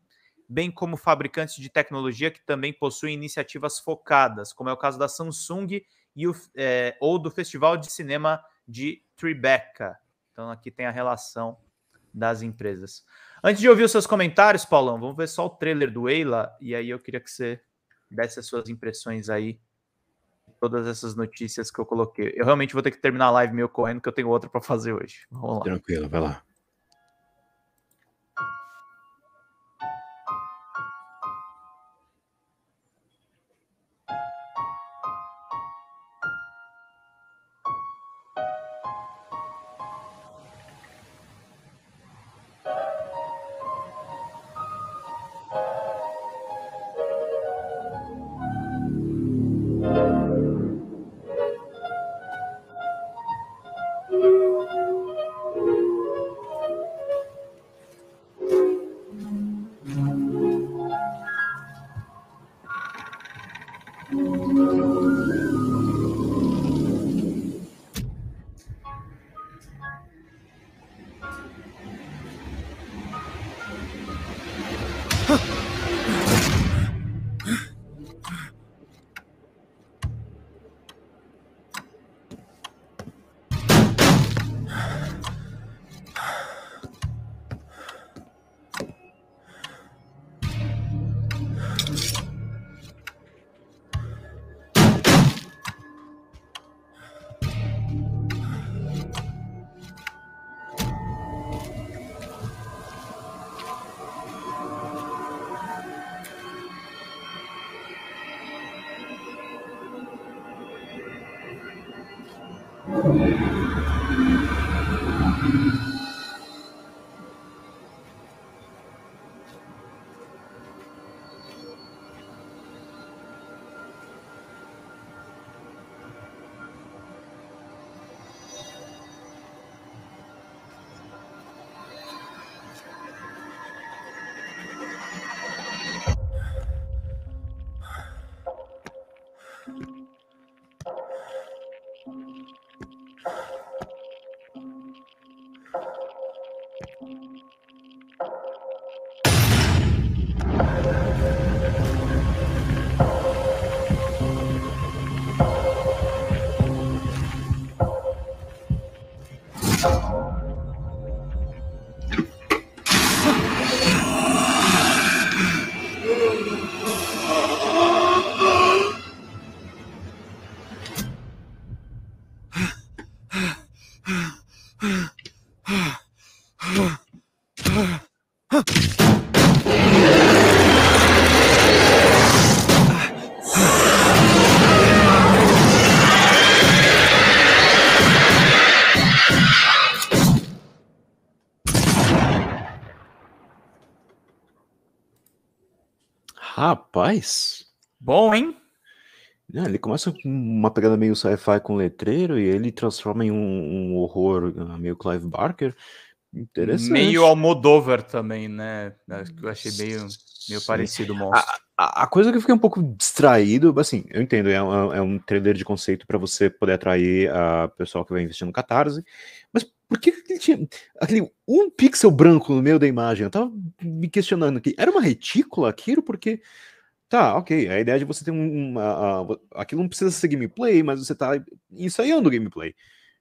bem como fabricantes de tecnologia que também possuem iniciativas focadas, como é o caso da Samsung e o, é, ou do Festival de Cinema de Tribeca. Então aqui tem a relação das empresas. Antes de ouvir os seus comentários, Paulão, vamos ver só o trailer do Eila e aí eu queria que você desse as suas impressões aí todas essas notícias que eu coloquei. Eu realmente vou ter que terminar a live meio correndo, que eu tenho outra para fazer hoje. Vamos lá. Tranquilo, vai lá. Rapaz. Bom, hein? ele começa com uma pegada meio sci-fi com letreiro e ele transforma em um, um horror ah, meio Clive Barker. Interessante. Meio Almodóvar também, né? Eu achei meio, meio parecido o a, a, coisa que eu fiquei um pouco distraído, assim, eu entendo, é, um, é um é trailer de conceito para você poder atrair a pessoal que vai investir no Catarse, mas por que ele tinha aquele um pixel branco no meio da imagem? Eu tava me questionando aqui. Era uma retícula aquilo? Porque Tá, ok. A ideia é de você ter uma. Uh, aquilo não precisa ser gameplay, mas você tá ensaiando é gameplay.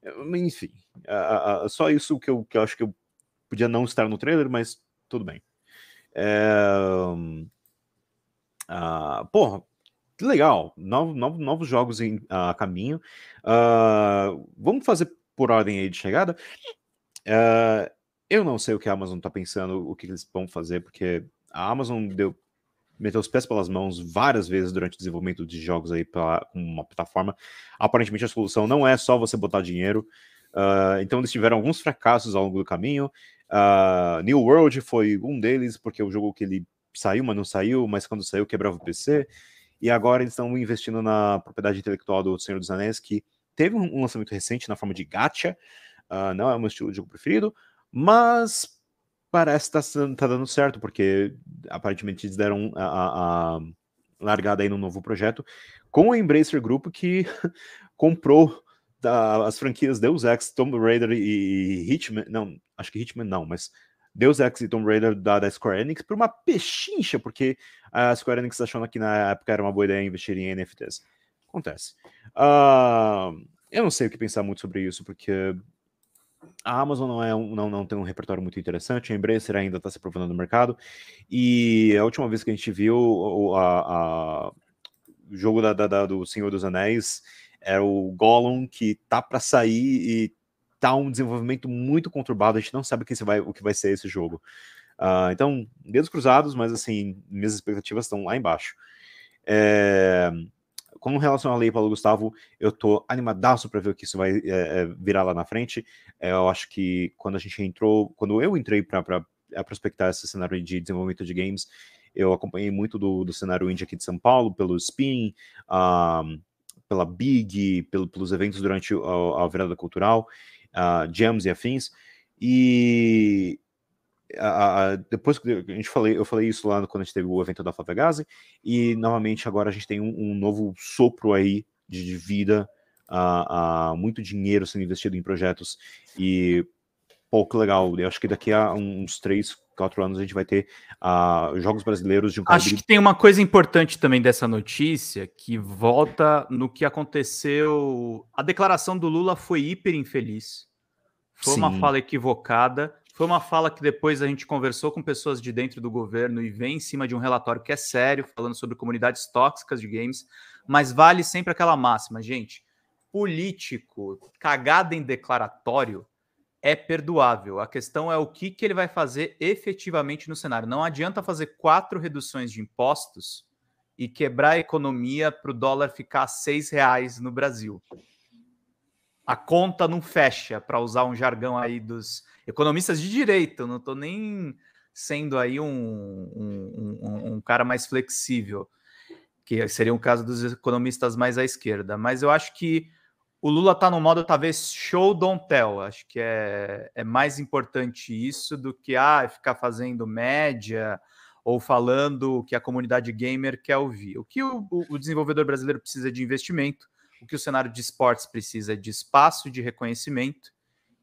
É, enfim, uh, uh, só isso que eu, que eu acho que eu podia não estar no trailer, mas tudo bem. É... Uh, porra, que legal. Novo, novo, novos jogos em, a caminho. Ah, vamos fazer por ordem aí de chegada. É, eu não sei o que a Amazon tá pensando, o que eles vão fazer, porque a Amazon deu meteu os pés pelas mãos várias vezes durante o desenvolvimento de jogos aí para uma plataforma. Aparentemente a solução não é só você botar dinheiro. Uh, então eles tiveram alguns fracassos ao longo do caminho. Uh, New World foi um deles, porque é o jogo que ele saiu, mas não saiu, mas quando saiu quebrava o PC. E agora eles estão investindo na propriedade intelectual do Senhor dos Anéis, que teve um lançamento recente na forma de gacha. Uh, não é o meu estilo de jogo preferido, mas parece que tá, tá dando certo, porque aparentemente eles deram a, a largada aí no novo projeto com o Embracer Group que comprou da, as franquias Deus Ex, Tomb Raider e Hitman, não, acho que Hitman não, mas Deus Ex e Tomb Raider da, da Square Enix por uma pechincha, porque a Square Enix tá achando que na época era uma boa ideia investir em NFTs. Acontece. Uh, eu não sei o que pensar muito sobre isso, porque a Amazon não, é um, não, não tem um repertório muito interessante, a Embracer ainda está se aprovando no mercado, e a última vez que a gente viu a, a, o jogo da, da, do Senhor dos Anéis era é o Gollum, que tá para sair e tá um desenvolvimento muito conturbado, a gente não sabe que vai, o que vai ser esse jogo. Uh, então, dedos cruzados, mas assim, minhas expectativas estão lá embaixo. É com relação à lei, Paulo Gustavo, eu tô animadaço para ver o que isso vai é, virar lá na frente. É, eu acho que quando a gente entrou, quando eu entrei para prospectar esse cenário de desenvolvimento de games, eu acompanhei muito do, do cenário indie aqui de São Paulo, pelo Spin, ah, pela Big, pelo, pelos eventos durante a, a virada cultural, uh, Jams e afins. E a, a, depois que a gente falei, eu falei isso lá quando a gente teve o evento da Flávia Gazi, e novamente agora a gente tem um, um novo sopro aí de, de vida, a, muito dinheiro sendo investido em projetos, e pô, que legal, eu acho que daqui a uns três, quatro anos a gente vai ter uh, jogos brasileiros de um Acho que tem uma coisa importante também dessa notícia que volta no que aconteceu. A declaração do Lula foi hiper infeliz, foi Sim. uma fala equivocada foi uma fala que depois a gente conversou com pessoas de dentro do governo e vem em cima de um relatório que é sério, falando sobre comunidades tóxicas de games, mas vale sempre aquela máxima, gente. Político, cagada em declaratório é perdoável. A questão é o que, que ele vai fazer efetivamente no cenário. Não adianta fazer quatro reduções de impostos e quebrar a economia para o dólar ficar seis reais no Brasil a conta não fecha, para usar um jargão aí dos economistas de direito, não estou nem sendo aí um, um, um, um, cara mais flexível, que seria um caso dos economistas mais à esquerda. Mas eu acho que o Lula está no modo talvez show don't tell. Acho que é, é mais importante isso do que ah, ficar fazendo média ou falando o que a comunidade gamer quer ouvir. O que o, o desenvolvedor brasileiro precisa de investimento, o que o cenário de esportes precisa é de espaço, de reconhecimento,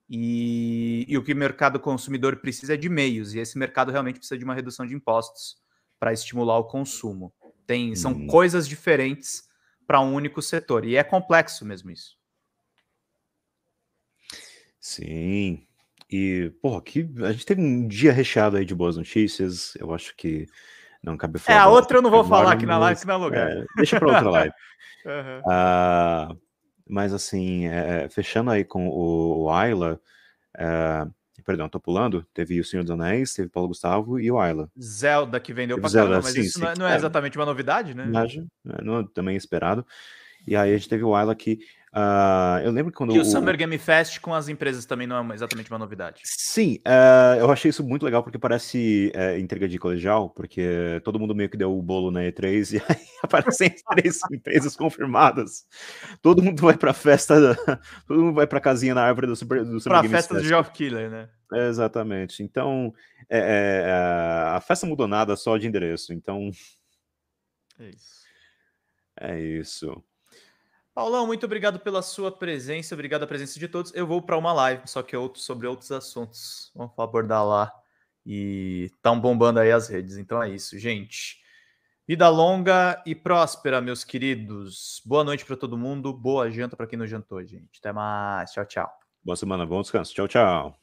e, e o que o mercado consumidor precisa é de meios, e esse mercado realmente precisa de uma redução de impostos para estimular o consumo. Tem, são hum. coisas diferentes para um único setor, e é complexo mesmo isso. Sim. E, porra, que a gente teve um dia recheado aí de boas notícias. Eu acho que não é cabe falar. É, a outra eu não vou falar aqui na live, que não é lugar. É, deixa para outra live. uhum. ah, mas assim, é, fechando aí com o, o Ayla, é, perdão, tô pulando, teve o Senhor dos Anéis, teve Paulo Gustavo e o Ayla. Zelda, que vendeu pra Zelda, caramba, mas sim, isso sim, não, é, é, é exatamente uma novidade, né? Verdade, é, não, também esperado. E aí a gente teve o Ayla que Uh, eu lembro quando. E o, o Summer Game Fest com as empresas também não é exatamente uma novidade. Sim, uh, eu achei isso muito legal porque parece uh, entrega de colegial, porque todo mundo meio que deu o bolo na E3 e aí aparecem três empresas confirmadas. Todo mundo vai pra festa, da... todo mundo vai pra casinha na árvore do, Summer do Summer pra Game festa do Geoff Killer, né? exatamente. Então, é, é, é, a festa mudou nada só de endereço, então. É isso. É isso. Paulão, muito obrigado pela sua presença, obrigado a presença de todos. Eu vou para uma live, só que é outro, sobre outros assuntos. Vamos abordar lá. E estão bombando aí as redes. Então é isso, gente. Vida longa e próspera, meus queridos. Boa noite para todo mundo. Boa janta para quem não jantou, gente. Até mais. Tchau, tchau. Boa semana, bom descanso. Tchau, tchau.